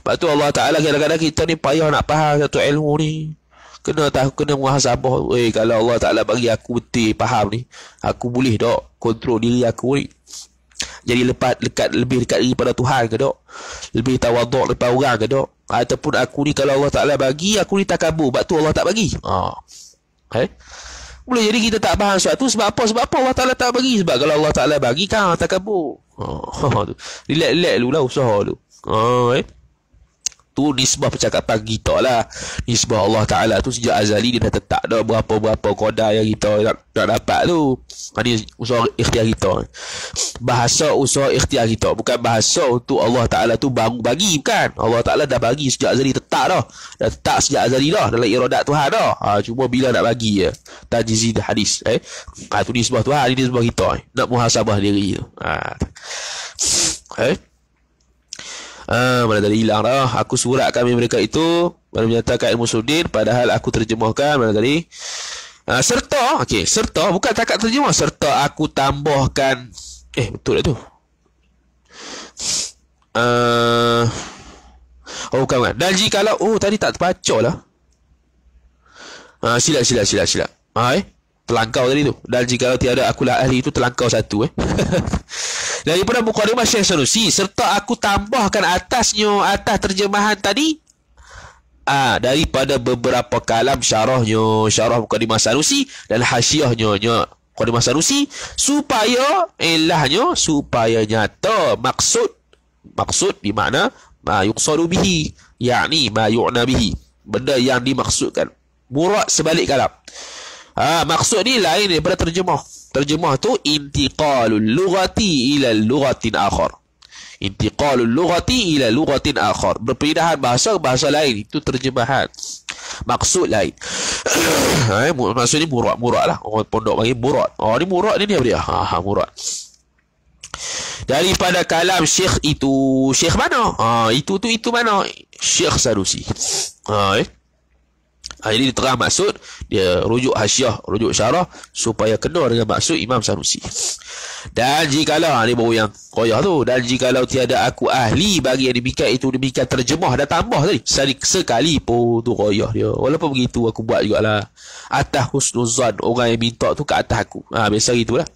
Sebab tu Allah Ta'ala kadang-kadang kita ni payah nak faham satu ilmu ni. Kena tahu, kena muhasabah. Eh, kalau Allah Ta'ala bagi aku betul faham ni, aku boleh tak kontrol diri aku ni jadi lepat dekat lebih dekat daripada Tuhan ke dok lebih tawaduk daripada orang ke dok ataupun aku ni kalau Allah Taala bagi aku ni takabur sebab tu Allah tak bagi ha okay. Eh? boleh jadi kita tak faham sesuatu sebab apa sebab apa Allah Taala tak bagi sebab kalau Allah Taala bagi kan takabur ha tu relax-relax dulu lah, usaha dulu ha eh? tu nisbah percakapan kita lah nisbah Allah Ta'ala tu sejak azali dia dah tetap dah berapa-berapa kodar yang kita nak, nak dapat tu ini usaha ikhtiar kita bahasa usaha ikhtiar kita bukan bahasa untuk Allah Ta'ala tu baru bagi bukan Allah Ta'ala dah bagi sejak azali tetap dah dah tetap sejak azali dah dalam irodat Tuhan dah ha, cuma bila nak bagi ya tajizi hadis eh ha, tu nisbah Tuhan ini nisbah kita eh? nak muhasabah diri tu eh? ha. eh Ah, mana tadi hilang dah. Lah. Ah, aku surat kami mereka itu. Mereka menyatakan ilmu sudin. Padahal aku terjemahkan. Mana tadi? Ah, serta. Okey. Serta. Bukan takat terjemah. Serta aku tambahkan. Eh, betul tak tu? Uh, oh, bukan, bukan. Dan jika lah. Oh, tadi tak terpacau lah. Ah, uh, silap, silap, silap, silap. Ah, eh? Terlangkau tadi tu Dan jika tiada akulah ahli itu Terlangkau satu eh Daripada Mukarimah Syekh Sanusi Serta aku tambahkan atasnya Atas terjemahan tadi Ah Daripada beberapa kalam syarahnya Syarah Mukarimah Sanusi Dan hasiahnya Mukarimah Sanusi Supaya Elahnya eh, Supaya nyata Maksud Maksud di mana Ma yuqsaru bihi Ya'ni ma yu'na bihi Benda yang dimaksudkan Murad sebalik kalam Ha, maksud ni lain daripada terjemah. Terjemah tu intiqalul lughati ila lughatin akhar. Intiqalul lughati ila lughatin akhar. Berpindahan bahasa ke bahasa lain itu terjemahan. Maksud lain. ha, maksud ni murak-murak lah. Orang pondok panggil murak. Oh, ni murak ni ni apa dia? Ha, ha murak. Daripada kalam syekh itu, syekh mana? Ha, itu tu itu mana? Syekh Sarusi. Ha, eh? Ha, jadi diterang maksud, dia rujuk hasyah, rujuk syarah supaya kena dengan maksud Imam Sanusi. Dan jikalau, ha, ni baru yang koyah tu. Dan jikalau tiada aku ahli bagi yang demikian itu, demikian terjemah dan tambah tadi. Sekali pun tu koyah dia. Walaupun begitu, aku buat juga ha, lah. Atas husnuzan, orang yang minta tu kat atas aku. Ha, biasa gitulah.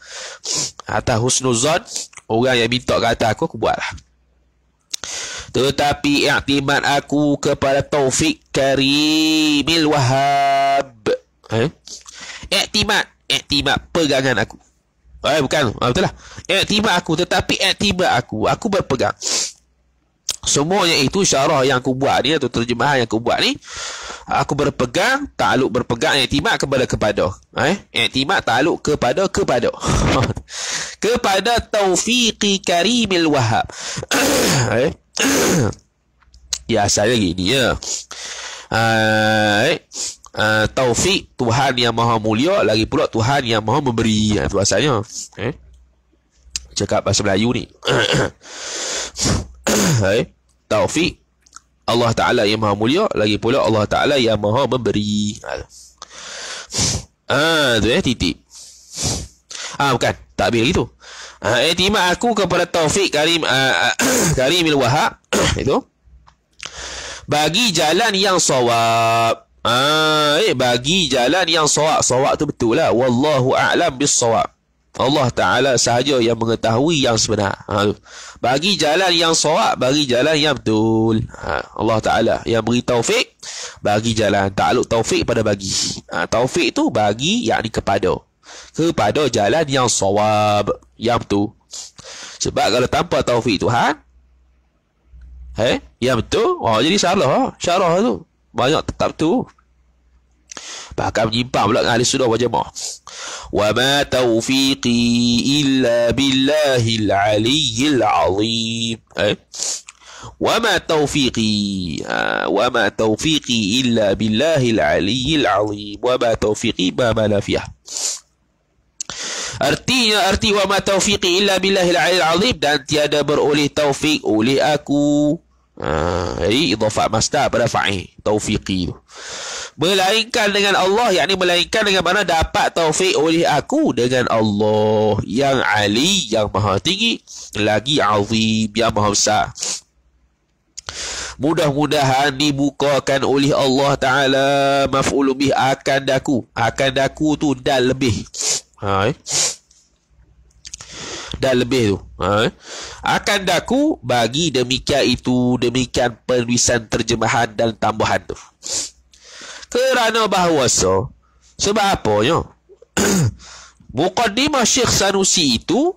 Atas husnuzan, orang yang minta kat atas aku, aku buat lah. Tetapi iktimat aku kepada Taufik Karimil Wahab. Eh? Iktimat. Iktimat pegangan aku. Eh, bukan. Ah, betul lah. Iktimat aku. Tetapi iktimat aku. Aku berpegang. Semuanya itu syarah yang aku buat ni atau terjemahan yang aku buat ni aku berpegang takluk berpegang i'timad kepada kepada eh i'timad takluk kepada kepada kepada taufiqi karimil wahab eh ya saya gini ya ah, eh ah, Taufiq Tuhan yang maha mulia lagi pula Tuhan yang maha memberi ah, itu asalnya eh cakap bahasa Melayu ni eh taufik Allah Ta'ala yang maha mulia lagi pula Allah Ta'ala yang maha memberi ha. ha, tu eh titik ah ha, bukan tak habis lagi tu ha, etimat aku kepada taufik karim ha, ha, uh, karimil wahab itu bagi jalan yang sawab ha, eh, bagi jalan yang sawab sawab tu betul lah wallahu a'lam bis sawab Allah Ta'ala sahaja yang mengetahui yang sebenar. Ha, bagi jalan yang soak, bagi jalan yang betul. Ha, Allah Ta'ala yang beri taufik, bagi jalan. Takluk taufik pada bagi. Ha, taufik tu bagi yang ni kepada. Kepada jalan yang soak, yang betul. Sebab kalau tanpa taufik Tuhan, eh, yang betul, oh, jadi salah. Ha? Syarah tu. Banyak tetap tu. Bahkan menyimpang pula dengan ahli sunnah wal jamaah. Wa ma tawfiqi illa billahil aliyyil azim. Eh? Wa ma tawfiqi ha, wa ma tawfiqi illa billahil aliyyil azim. Wa ma tawfiqi ma malafiyah. Artinya arti wa ma tawfiqi illa billahil aliyyil azim dan tiada beroleh taufik oleh aku. Ha, jadi idhafat masdar pada fa'i taufiqi tu. Melainkan dengan Allah yang ini melainkan dengan mana dapat taufik oleh aku dengan Allah yang Ali yang Maha Tinggi lagi Azim yang Maha Besar. Mudah-mudahan dibukakan oleh Allah Taala maf'ul akan daku. Akan daku tu dan lebih. Ha. Eh? Dan lebih tu. Ha. Eh? Akan daku bagi demikian itu demikian penulisan terjemahan dan tambahan tu kerana bahawaso sebab apa? apanya mukaddimah Syekh Sanusi itu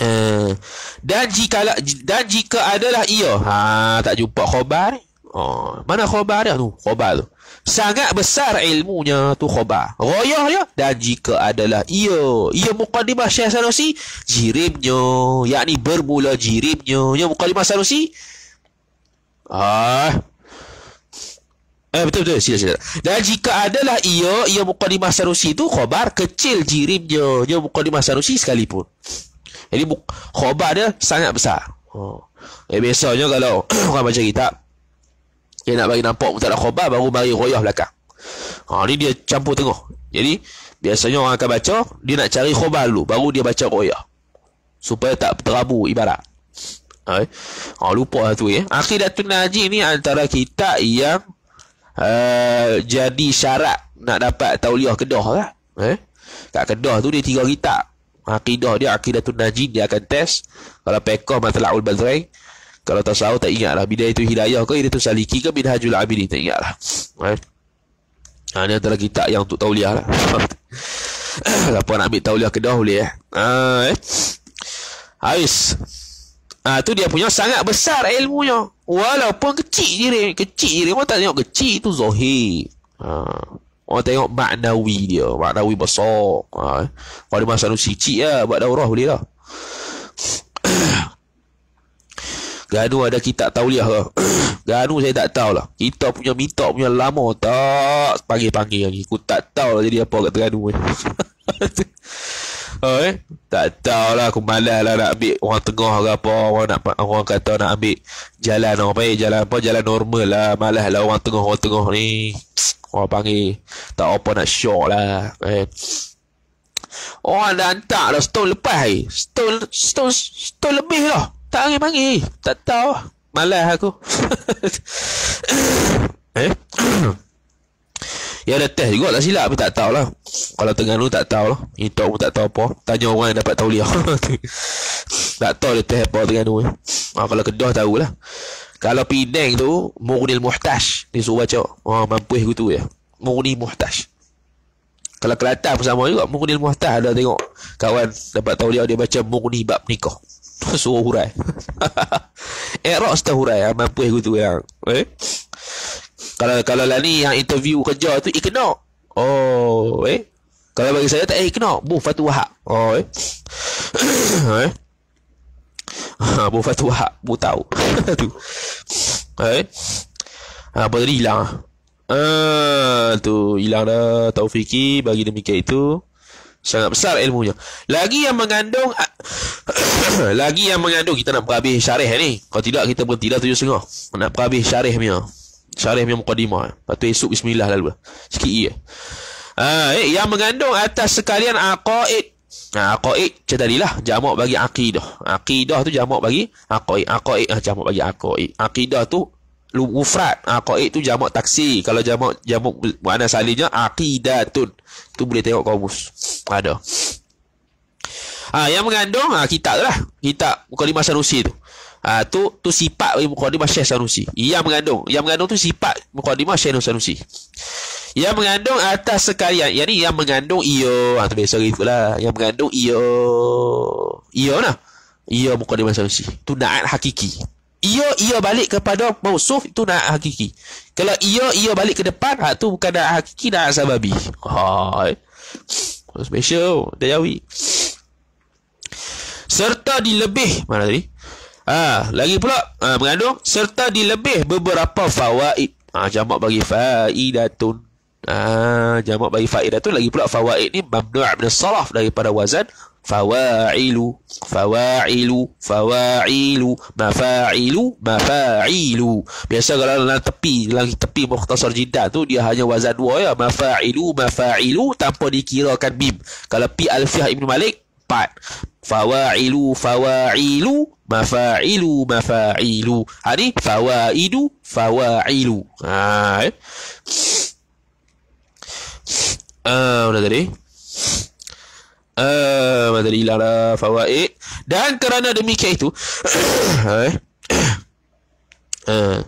eh, dan jika dan jika adalah ia ha tak jumpa khabar oh mana khabar tu khabar tu sangat besar ilmunya tu khabar royah dia dan jika adalah ia ia mukaddimah Syekh Sanusi jirimnya yakni bermula jirimnya ia ya mukaddimah Sanusi ah Eh, betul betul sila sila. Dan jika adalah ia ia mukadimah sarusi itu khabar kecil jirimnya. Dia mukadimah sarusi sekalipun. Jadi khabar dia sangat besar. Oh. Eh biasanya kalau orang baca kitab dia nak bagi nampak mutalak khabar baru bagi royah belakang. Ha ni dia campur tengok. Jadi biasanya orang akan baca dia nak cari khabar dulu baru dia baca royah. Supaya tak terabu ibarat. Ha, eh? ha lupa lah tu eh. Akidatun Najib ni antara kita yang uh, jadi syarat nak dapat tauliah kedah lah. Eh? Kat kedah tu dia tiga kita, Akidah dia, akidah tu najin dia akan test. Kalau pekoh matalah ul badrain. Kalau tasawuf tak ingat lah. Bidah itu hidayah ke, dia tu saliki ke, bidah hajul abidin. Tak ingat lah. Eh? Ha, ini antara kita yang untuk tauliah lah. Siapa nak ambil tauliah kedah boleh eh. Ha, eh? Habis. Habis. Ah ha, tu dia punya sangat besar ilmunya. Walaupun kecil jirim, kecil jirim orang tak tengok kecil tu zahir. Ha. Ah, orang tengok maknawi dia, maknawi besar. Ha. Kalau masa nu kecil ya, buat daurah boleh lah. Ganu ada kita tauliah ke? Ganu saya tak tahu lah. Kita punya minta punya lama tak panggil-panggil lagi. Aku tak tahu lah jadi apa kat Ganu ni. Oh, eh? Tak tahu lah aku malas lah nak ambil orang tengah ke apa orang, nak, orang kata nak ambil jalan orang panggil jalan apa jalan normal lah malas lah orang tengah orang tengah ni orang panggil tak apa nak syok lah eh. Orang dah hantar dah setahun lepas eh. Setahun, setahun, setahun lebih lah. Tak panggil-panggil. Tak tahu. Lah. Malas lah aku. eh? Ya ada test juga tak lah silap Tapi tak tahu lah. Kalau tengah Terengganu tak tahulah Intok pun tak tahu apa Tanya orang yang dapat tauliah Tak tahu dia test apa Terengganu ni ah, ha, Kalau Kedah lah. Kalau Penang tu Murnil Muhtaj Dia suruh baca oh, ah, mampu Mampuih gitu ya Murni Muhtaj Kalau Kelantan pun sama juga Murnil Muhtaj Ada tengok Kawan dapat tauliah Dia baca Murni Bab Nikah Suruh hurai Erok eh, setelah hurai ah, Mampuih gitu ya Eh kalau kalau lah ni yang interview kerja tu ikna. Oh, eh. Kalau bagi saya tak eh, ikna. Bu Fatu Wahab. Oh, eh. eh. Ha, bu Fatu Wahab. Bu tahu. tu. Eh. Ha, apa tadi hilang? Ha, tu hilang dah Taufiki bagi demikian itu. Sangat besar ilmunya. Lagi yang mengandung... lagi yang mengandung... Kita nak berhabis syarah ni. Kalau tidak, kita berhenti dah tujuh setengah. Nak berhabis syarah punya. Syarif yang mukadimah. Eh. Lepas tu esok bismillah lalu. Sikit ia. Eh. Ha, eh, yang mengandung atas sekalian aqaid. Ha, aqaid macam tadilah. Jamak bagi aqidah. Aqidah tu jamak bagi aqaid. Aqaid ha, jamak bagi aqaid. Aqidah tu mufrad. Aqaid tu jamak taksi. Kalau jamak jamak mana salinya aqidatun. Tu tu boleh tengok komus. Ada. Ha, yang mengandung ha, kitab tu lah. Kitab Mukadimah Sanusi tu. Ah ha, tu tu sifat Ibnu Qudamah Syekh Sanusi. Yang mengandung, ia mengandung tu sifat mukadimah Qudamah Syekh Sanusi. Yang mengandung atas sekalian, yang ni yang mengandung io ha, ah, tu biasa gitulah, yang mengandung io, io nah. io mukadimah Qudamah Sanusi. Tu naat hakiki. io io balik kepada mausuf itu naat hakiki. Kalau io io balik ke depan, ha, tu bukan naat hakiki, naat sababi. Hai. Special, dayawi, jawi. Serta dilebih, mana tadi? Ah, ha, lagi pula ha, mengandung serta di lebih beberapa fawaid. Ah, ha, jamak bagi faidatun. Ah, ha, jamak bagi faidatun lagi pula fawaid ni mamnu' min salaf daripada wazan fawailu, fawailu, fawailu, mafailu, mafailu. Biasa kalau dalam tepi, dalam tepi mukhtasar jidah tu dia hanya wazan dua ya, mafailu, mafailu tanpa dikirakan bim. Kalau pi alfiah Ibn Malik empat. Fawailu, fawailu, mafailu, mafailu. Hari? ni, fawaidu, fawailu. Ha, eh. Ah, uh, mana tadi? Ah, uh, tadi lara fawaid. Dan kerana demikian itu, ha, eh. Ah.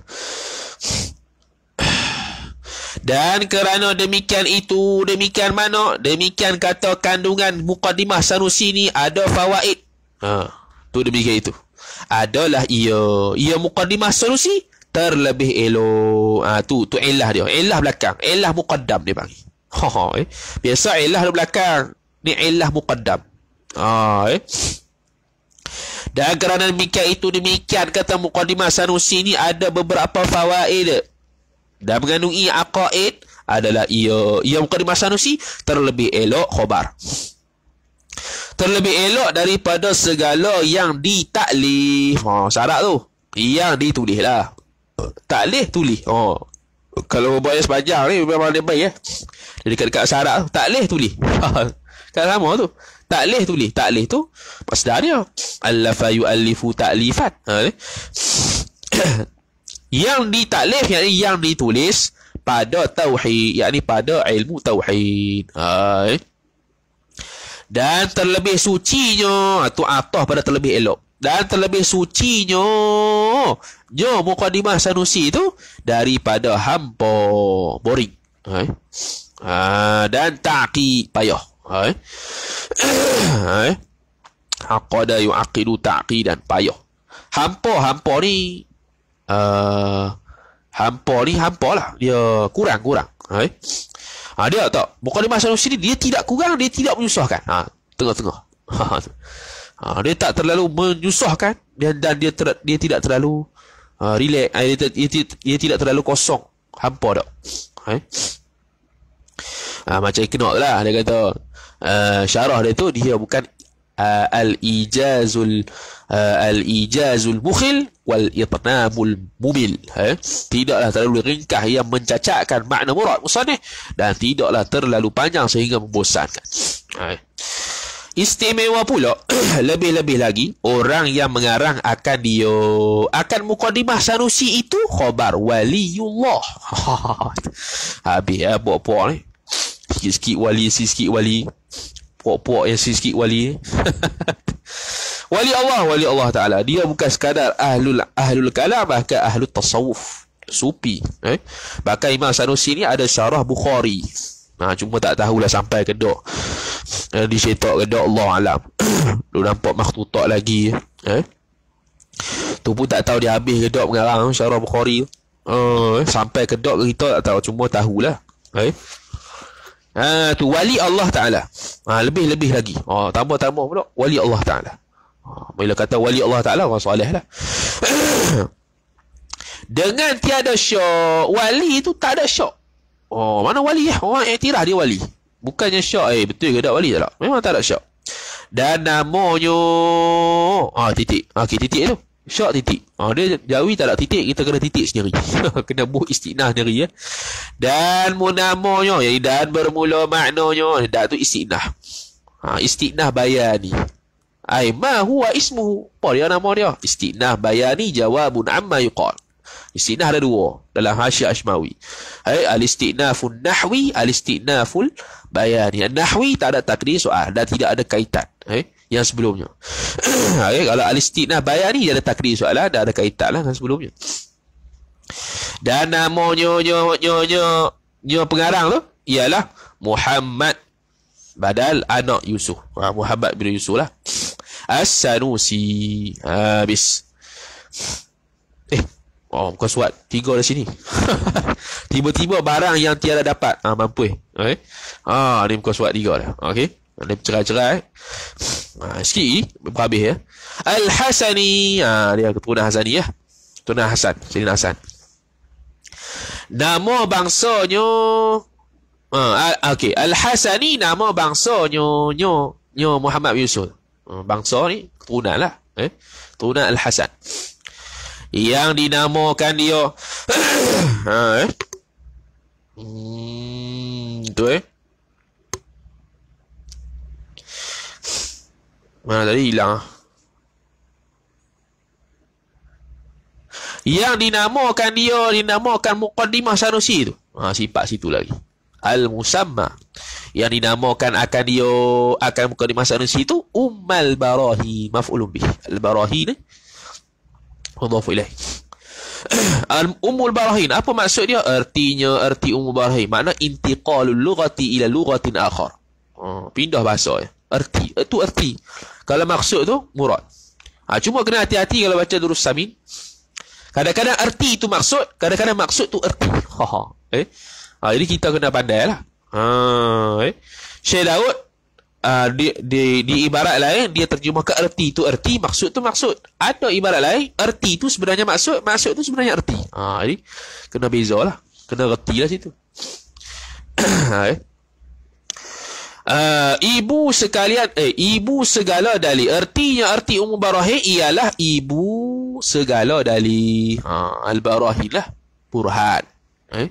Dan kerana demikian itu, demikian mana, demikian kata kandungan mukadimah sanusi ni ada fawaid. Ha, tu demikian itu. Adalah ia, ia mukadimah sanusi terlebih elok. Ha, tu, tu ilah dia. Ilah belakang. Ilah mukaddam dia panggil. Ha, ha, eh. Biasa ilah di belakang. Ni ilah mukaddam. Ha, eh. Dan kerana demikian itu demikian kata mukadimah Sanusi ni ada beberapa fawaid dan mengandungi aqaid adalah ia ia bukan di nusi terlebih elok khobar terlebih elok daripada segala yang ditaklif ha syarat tu yang ditulislah taklif tulis ha oh. kalau buat yang sepanjang ni memang dia baik eh ya? dekat-dekat syarat taklif tulis ha, kan sama tu taklif tulis taklif tu maksudnya allafa yu'allifu ta'lifat ha ni yang ditaklif yakni yang ditulis pada tauhid yakni pada ilmu tauhid hai dan terlebih sucinya atau ah, atah pada terlebih elok dan terlebih sucinya nyo mukadimah sanusi itu daripada hampa boring hai ha, dan taqi payah hai hai aqada yuaqidu taqidan payah hampa hampa ni uh, hampa ni hampa lah dia kurang kurang hai eh? ah, ha, dia tak bukan di masa ni dia tidak kurang dia tidak menyusahkan ha tengah-tengah ha, dia tak terlalu menyusahkan dan dan dia ter, dia tidak terlalu uh, relax dia, dia, dia, dia, tidak terlalu kosong hampa tak hai eh? ha, macam ikhnaq lah dia kata uh, syarah dia tu dia bukan al-ijazul al-ijazul bukhil wal itnabul mubil eh? tidaklah terlalu ringkas yang mencacatkan makna murad musannif dan tidaklah terlalu panjang sehingga membosankan eh? istimewa pula lebih-lebih lagi orang yang mengarang akan dia akan mukadimah sanusi itu khabar waliullah habis eh, buat puak ni sikit-sikit wali sikit-sikit wali puak-puak yang sikit-sikit wali ni. wali Allah, wali Allah Ta'ala. Dia bukan sekadar ahlul, ahlul kalam, bahkan ahlul tasawuf. Supi. Eh? Bahkan Imam Sanusi ni ada syarah Bukhari. Ha, cuma tak tahulah sampai ke dok. Eh, di syaitak ke dok Allah Alam. Lu nampak makhtutak lagi. Eh? Tu pun tak tahu dia habis ke dok mengarang syarah Bukhari. Uh, sampai ke dok kita tak tahu. Cuma tahulah. Eh? Ha tu wali Allah Taala. Ha lebih-lebih lagi. Ha oh, tambah-tambah pula wali Allah Taala. Ha bila kata wali Allah Taala orang soleh lah. Dengan tiada syok, wali tu tak ada syok. Oh, mana wali ya? Orang iktirah dia wali. Bukannya syok. eh betul ke tak wali tak? Memang tak ada syak. Dan namanya... Ah, titik. Ha, okey, titik tu. Syak titik. Ha, dia jawi tak ada titik, kita kena titik sendiri. kena buh istiqnah sendiri. Ya. Dan munamonyo, yang dan bermula maknanya. Dan tu istiqnah. Ha, istiqnah bayani. Ai ma huwa ismu? Apa dia nama dia? Istiqnah bayani jawabun amma yuqal. Istiqnah ada dua dalam Hasyi Ashmawi. Ai al-istiqnaful nahwi, al-istiqnaful bayani. Nahwi tak ada takdir soal dan tidak ada kaitan. Eh? yang sebelumnya. okay, eh, kalau alistik nah bayar ni dia ada takdir soalan dah ada kaitan lah dengan sebelumnya. Dan nama nyo nyo nyo nyo nyo pengarang tu ialah Muhammad badal anak Yusuf. Ha, Muhammad bin Yusuf lah. As-Sanusi. Habis. Eh, oh kau suat tiga dah sini. Tiba-tiba barang yang tiada dapat. Ah ha, mampu eh. Okay. Eh? Ah ha, ni kau suat tiga dah. okay. Dia bercerai-cerai. Ha, ah, sikit Berhabis ya. Al-Hasani. Ha, dia keturunan Hasani ya. Keturunan Hasan. Sini Hasan. Nama bangsanya... Ah, ha, okay. Al-Hasani nama bangsanya... Nyo, nyo Muhammad Yusuf. bangsa ni keturunan lah. Eh? Keturunan Al-Hasan. Yang dinamakan dia... ha, eh? Hmm, tu eh? Mana tadi hilang ah. Yang dinamakan dia dinamakan muqaddimah sanusi tu. Ha, sifat situ lagi. Al-musamma. Yang dinamakan akan dia akan muqaddimah sanusi tu ummal barahi maf'ulun bih. Al-barahi ni mudhaf Al Ummul barahin apa maksud dia? Artinya erti ummul barahin makna intiqalul lughati ila lughatin akhar. Ha, pindah bahasa ya erti. Itu eh, erti. Kalau maksud tu, murad. Ha, cuma kena hati-hati kalau baca durus samin. Kadang-kadang erti itu maksud, kadang-kadang maksud tu erti. Ha, ha. Eh? Ha, jadi kita kena pandai lah. Ha, eh? Syed Daud, uh, di, di, di ibarat lain, dia terjemah ke erti itu erti, maksud tu maksud. Ada ibarat lain, erti itu sebenarnya maksud, maksud itu sebenarnya erti. Ha, jadi, kena beza lah. Kena erti lah situ. Ha, eh? uh, ibu sekalian eh ibu segala dali. ertinya arti umum barahi ialah ibu segala dali. ha al barahi lah burhan eh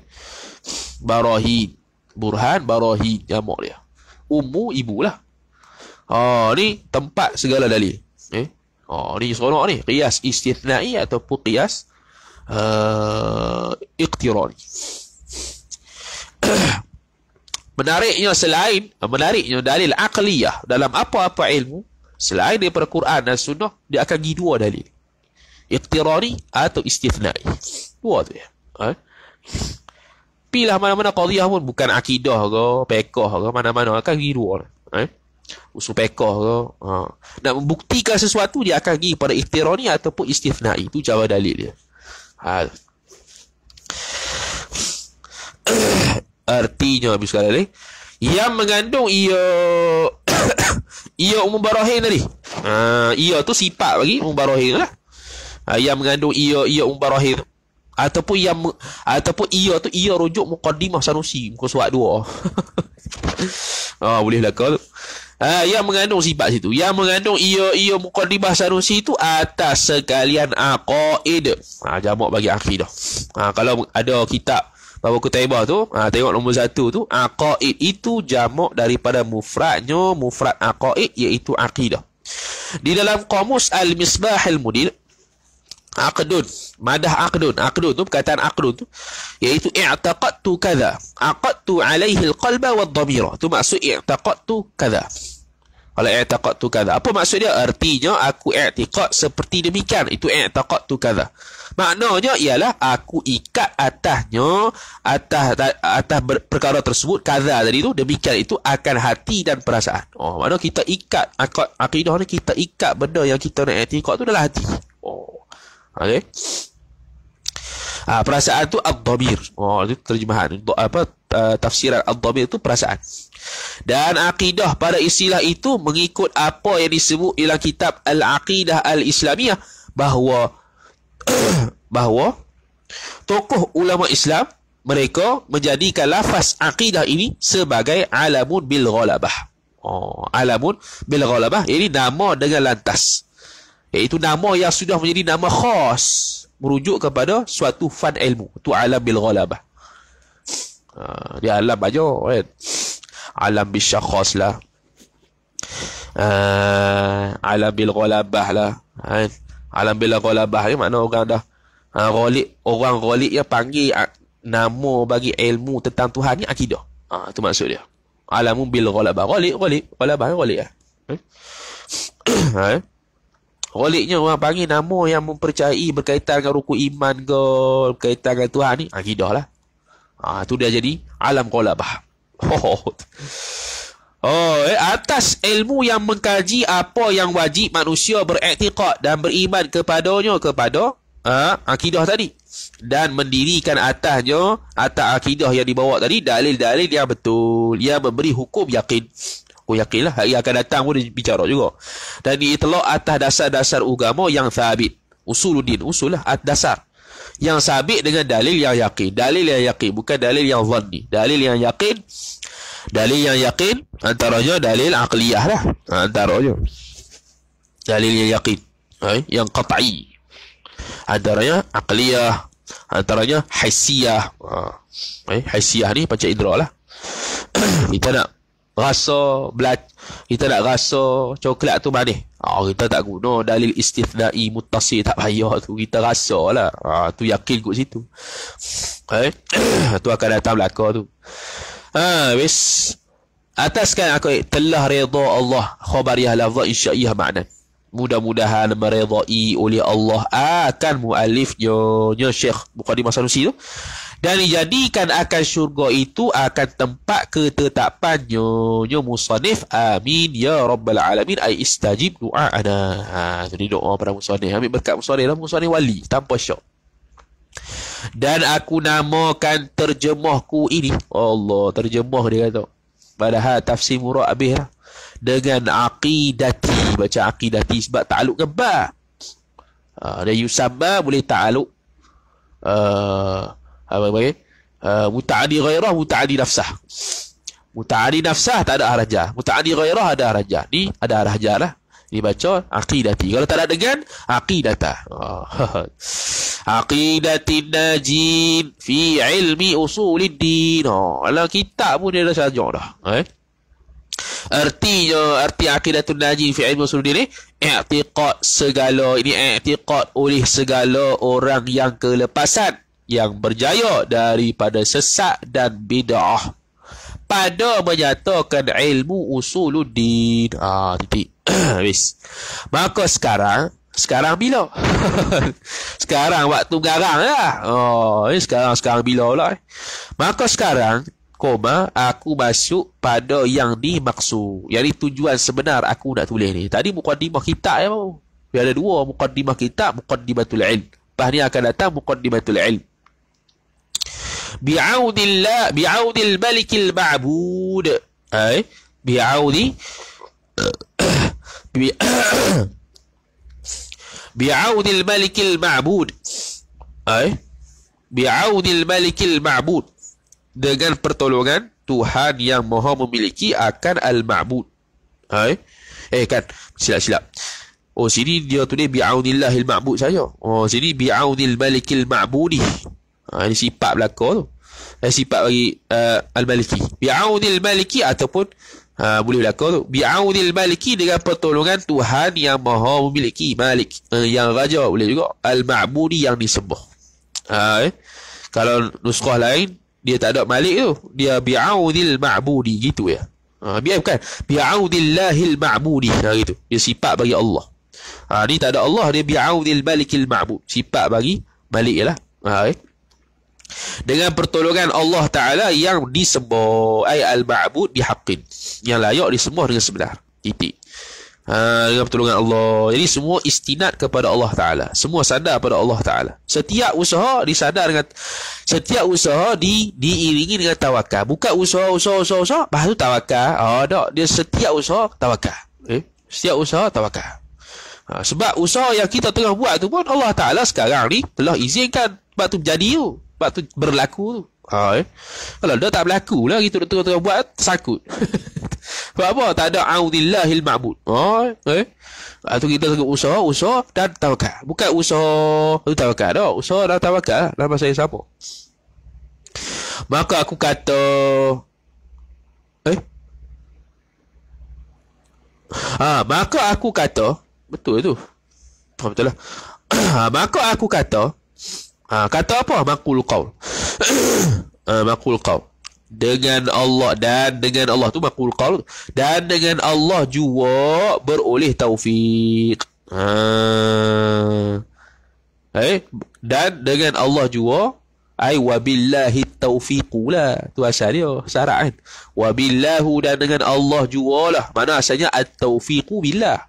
barahi burhan barahi jamak dia ummu ibulah ha ni tempat segala dali. eh ha ni seronok ni qiyas istithnai ataupun qiyas uh, iqtirani Menariknya selain menariknya dalil akliyah dalam apa-apa ilmu selain daripada Quran dan Sunnah dia akan pergi dua dalil. Iktirari atau istifnai. Dua tu ya. Ha? Pilah mana-mana qadiyah pun bukan akidah ke, pekah ke, mana-mana akan pergi dua. Lah. Ha? Usul pekah ke. Ha? Nak membuktikan sesuatu dia akan pergi pada iktirari ataupun istifnai Itu jawab dalil dia. Ha? artinya habis sekali ni yang mengandung ia ia umum barahin tadi ha, ia tu sifat bagi umum barahin lah ha, yang mengandung ia ia umum barahin ataupun yang ataupun ia tu ia rujuk muqaddimah sanusi muka suat dua ah ha, boleh lah kau ha, yang mengandung sifat situ yang mengandung ia ia muqaddimah sanusi tu atas sekalian aqaid ha, jamak bagi akidah ha, kalau ada kitab bahawa Kutaibah tu ha, tengok nombor satu tu Aqaid itu jamak daripada mufradnya mufrad Aqaid iaitu Aqidah di dalam Qamus Al-Misbah Al-Mudir Aqdun Madah Aqdun Aqdun tu perkataan Aqdun tu iaitu kada. kaza tu alaihi al-qalba wa dhamira tu maksud I'taqattu kada. kalau i'taqattu kada, apa maksud dia? artinya aku i'tiqat seperti demikian itu i'taqattu kada. Maknanya ialah aku ikat atasnya atas atas perkara tersebut kaza tadi tu demikian itu akan hati dan perasaan. Oh, mana kita ikat akad akidah ni kita ikat benda yang kita nak etikat tu adalah hati. Oh. Okey. Ha, perasaan tu ad-dhamir. Oh, itu terjemahan. untuk Apa ah, tafsiran ad-dhamir itu perasaan. Dan akidah pada istilah itu mengikut apa yang disebut dalam kitab Al-Aqidah al islamiah bahawa bahawa tokoh ulama Islam mereka menjadikan lafaz aqidah ini sebagai alamun bil ghalabah. Oh, alamun bil ghalabah ini nama dengan lantas. Iaitu nama yang sudah menjadi nama khas merujuk kepada suatu fan ilmu, tu alam bil ghalabah. Uh, di alam aja kan. Alam bil syakhas lah. Uh, alam bil ghalabah lah. Kan? Alam bila kolabah ni makna orang dah ha, rolik, orang rolik yang panggil ha, nama bagi ilmu tentang Tuhan ni akidah. Ha, itu maksud dia. Alamu bil kolabah. Rolik, rolik. Kolabah ni rolik lah. Hmm? Ha? ha? orang panggil nama yang mempercayai berkaitan dengan rukun iman ke, berkaitan dengan Tuhan ni, akidah lah. Ha, tu dia jadi alam kolabah. Oh. Oh, eh, atas ilmu yang mengkaji apa yang wajib manusia beriktiqat dan beriman kepadanya kepada uh, akidah tadi dan mendirikan atasnya atas akidah yang dibawa tadi dalil-dalil yang betul yang memberi hukum yakin aku oh, yakinlah Ia akan datang pun bicara juga dan diitlak atas dasar-dasar agama yang sabit usuluddin usul lah at dasar yang sabit dengan dalil yang yakin dalil yang yakin bukan dalil yang zanni dalil yang yakin dalil yang yakin antaranya dalil aqliyah lah ha, antaranya dalil yang yakin ha, yang qat'i antaranya aqliyah antaranya hissiah ha, eh ni panca indra lah kita nak rasa belat kita nak rasa coklat tu manis oh, kita tak guna dalil istithnai mutasi tak payah tu kita rasa lah ha, tu yakin kat situ eh? tu akan datang belakang tu Ah, ha, wis. kan aku telah redha Allah. Khabar ya lafaz insya-Allah makna. Mudah-mudahan meredai oleh Allah akan muallifnya, nya Syekh Bukhari Masanusi tu. Dan dijadikan akan syurga itu akan tempat ketetapannya, nya musannif. Amin ya rabbal alamin. Ai istajib doa ana. Ha, jadi doa pada musannif. Ambil berkat musannif lah musannif wali tanpa syak. Dan aku namakan terjemahku ini. Oh Allah, terjemah dia kata. Padahal tafsir murah habis lah. Dengan aqidati. Baca aqidati sebab ta'aluk dengan ba. Ha, dan yusamma boleh ta'aluk. Uh, apa panggil? Uh, ha, muta'adi ghairah, muta'adi nafsah. Muta'adi nafsah tak ada arah jah. Muta'adi ghairah ada arah jah. Ni ada arah jah lah dibaca aqidati. Kalau tak ada dengan aqidata. Oh. Ah. aqidati najin fi ilmi usuliddin. Oh. Ah, kalau kitab pun dia dah sajak dah. Eh? Artinya, arti akidatun najin fi ilmi usuluddin ni, i'tiqat segala, ini i'tiqat oleh segala orang yang kelepasan yang berjaya daripada sesak dan bid'ah pada menyatakan ilmu usuluddin. Ah, titik. Wis. Maka sekarang, sekarang bila? sekarang waktu garang lah. Oh, ini eh, sekarang sekarang bila pula eh? Maka sekarang, koma, aku masuk pada yang dimaksud. Yang ini tujuan sebenar aku nak tulis ni. Tadi mukadimah kitab ya. Eh, ada dua, mukadimah kitab, mukaddimatul ilm. Lepas ni akan datang mukaddimatul ilm bi'audillah bi'audil balikil ba'bud ay bi'audi bi'audil balikil ba'bud ay bi'audil balikil ba'bud dengan pertolongan Tuhan yang Maha memiliki akan al-ma'bud ay eh kan silap-silap Oh sini dia tu ni bi'audillahil ma'bud saja. Oh sini bi'audil malikil ma'budi. Ha, ini sifat belaka tu. Ini sifat bagi uh, Al-Maliki. Bi'audil Maliki ataupun uh, boleh belaka tu. Bi'audil Maliki dengan pertolongan Tuhan yang maha memiliki. Malik. Uh, yang raja boleh juga. Al-Ma'budi yang disembah. Ha, eh? Kalau nuskah lain, dia tak ada Malik tu. Dia bi'audil Ma'budi. Gitu ya. Ha, biar bukan. Bi'audillahil Ma'budi. Ha, gitu. Dia sifat bagi Allah. Ha, ni tak ada Allah. Dia bi'audil Malikil Ma'bud. Sifat bagi Malik je lah. Ha, eh? dengan pertolongan Allah Ta'ala yang disembuh ayat al-ba'bud bihaqin yang layak disembuh dengan sebenar titik ha, dengan pertolongan Allah jadi semua istinad kepada Allah Ta'ala semua sadar kepada Allah Ta'ala setiap usaha disadar dengan setiap usaha di, diiringi dengan tawakal bukan usaha usaha usaha usaha lepas tu tawakal oh, tak dia setiap usaha tawakal eh? setiap usaha tawakal ha, sebab usaha yang kita tengah buat tu pun Allah Ta'ala sekarang ni telah izinkan sebab tu jadi tu sebab tu berlaku tu. Ha, eh? Kalau dia tak berlaku lah, gitu dia tengah-tengah buat, sakut. sebab apa? Tak ada audillahil ma'bud. Ha, eh? Lepas ha, tu kita sebut usaha, usaha dan tawakal. Bukan usaha tu tawakal dah. Usaha dan tawakal lah. Nama saya siapa? Maka aku kata... Eh? Ha, maka aku kata... Betul tu. Ha, betul lah. Ha, maka aku kata... Ha, kata apa? Makul kau, ha, makul kau Dengan Allah dan dengan Allah tu makul kau Dan dengan Allah juga beroleh taufiq. Ha. Eh? Dan dengan Allah jua. Ay wabillahi taufiqula. Tu asal dia. Sarak kan? Wabillahu dan dengan Allah juga lah. Mana asalnya at-taufiqu billah.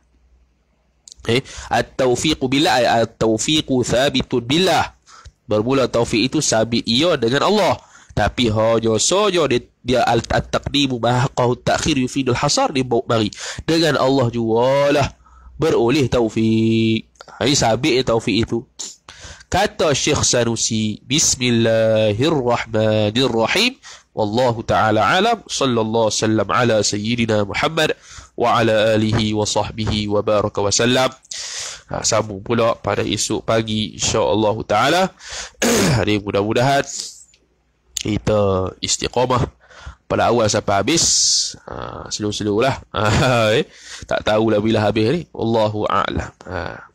Eh? At-taufiqu billah. Ay at-taufiqu thabitun billah bermula taufik itu sabi ia dengan Allah tapi hanya saja dia, dia al-taqdimu mahaqahu ta'khir yufidul hasar di bawah bari dengan Allah jualah berulih taufik ha, ini sabi ya taufik itu kata Syekh Sanusi bismillahirrahmanirrahim wallahu ta'ala alam sallallahu sallam ala sayyidina Muhammad wa ala alihi wa sahbihi wa baraka wa sallam. Ha, sabu pula pada esok pagi insya-Allah taala. Hari mudah-mudahan kita istiqamah pada awal sampai habis. Ha, slow-slow lah. Ha, eh. Tak tahulah bila habis ni. Allahu a'lam. Ha.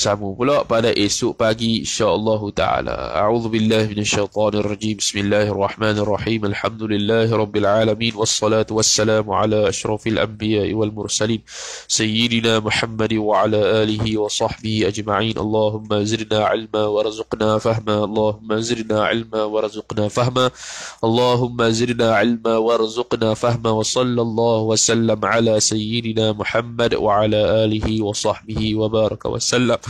sambung pula pada esok pagi insya-Allah taala. A'udzubillahi minasyaitonirrajim. Bismillahirrahmanirrahim. Alhamdulillahirabbil alamin wassalatu wassalamu ala asyrafil anbiya'i wal mursalin sayyidina Muhammad wa ala alihi wa sahbihi ajma'in. Allahumma zidna 'ilma warzuqna fahma. Allahumma zidna 'ilma warzuqna fahma. Allahumma zidna 'ilma warzuqna fahma. Wa sallallahu wa sallam ala sayyidina Muhammad wa ala alihi wa sahbihi wa baraka wa sallam.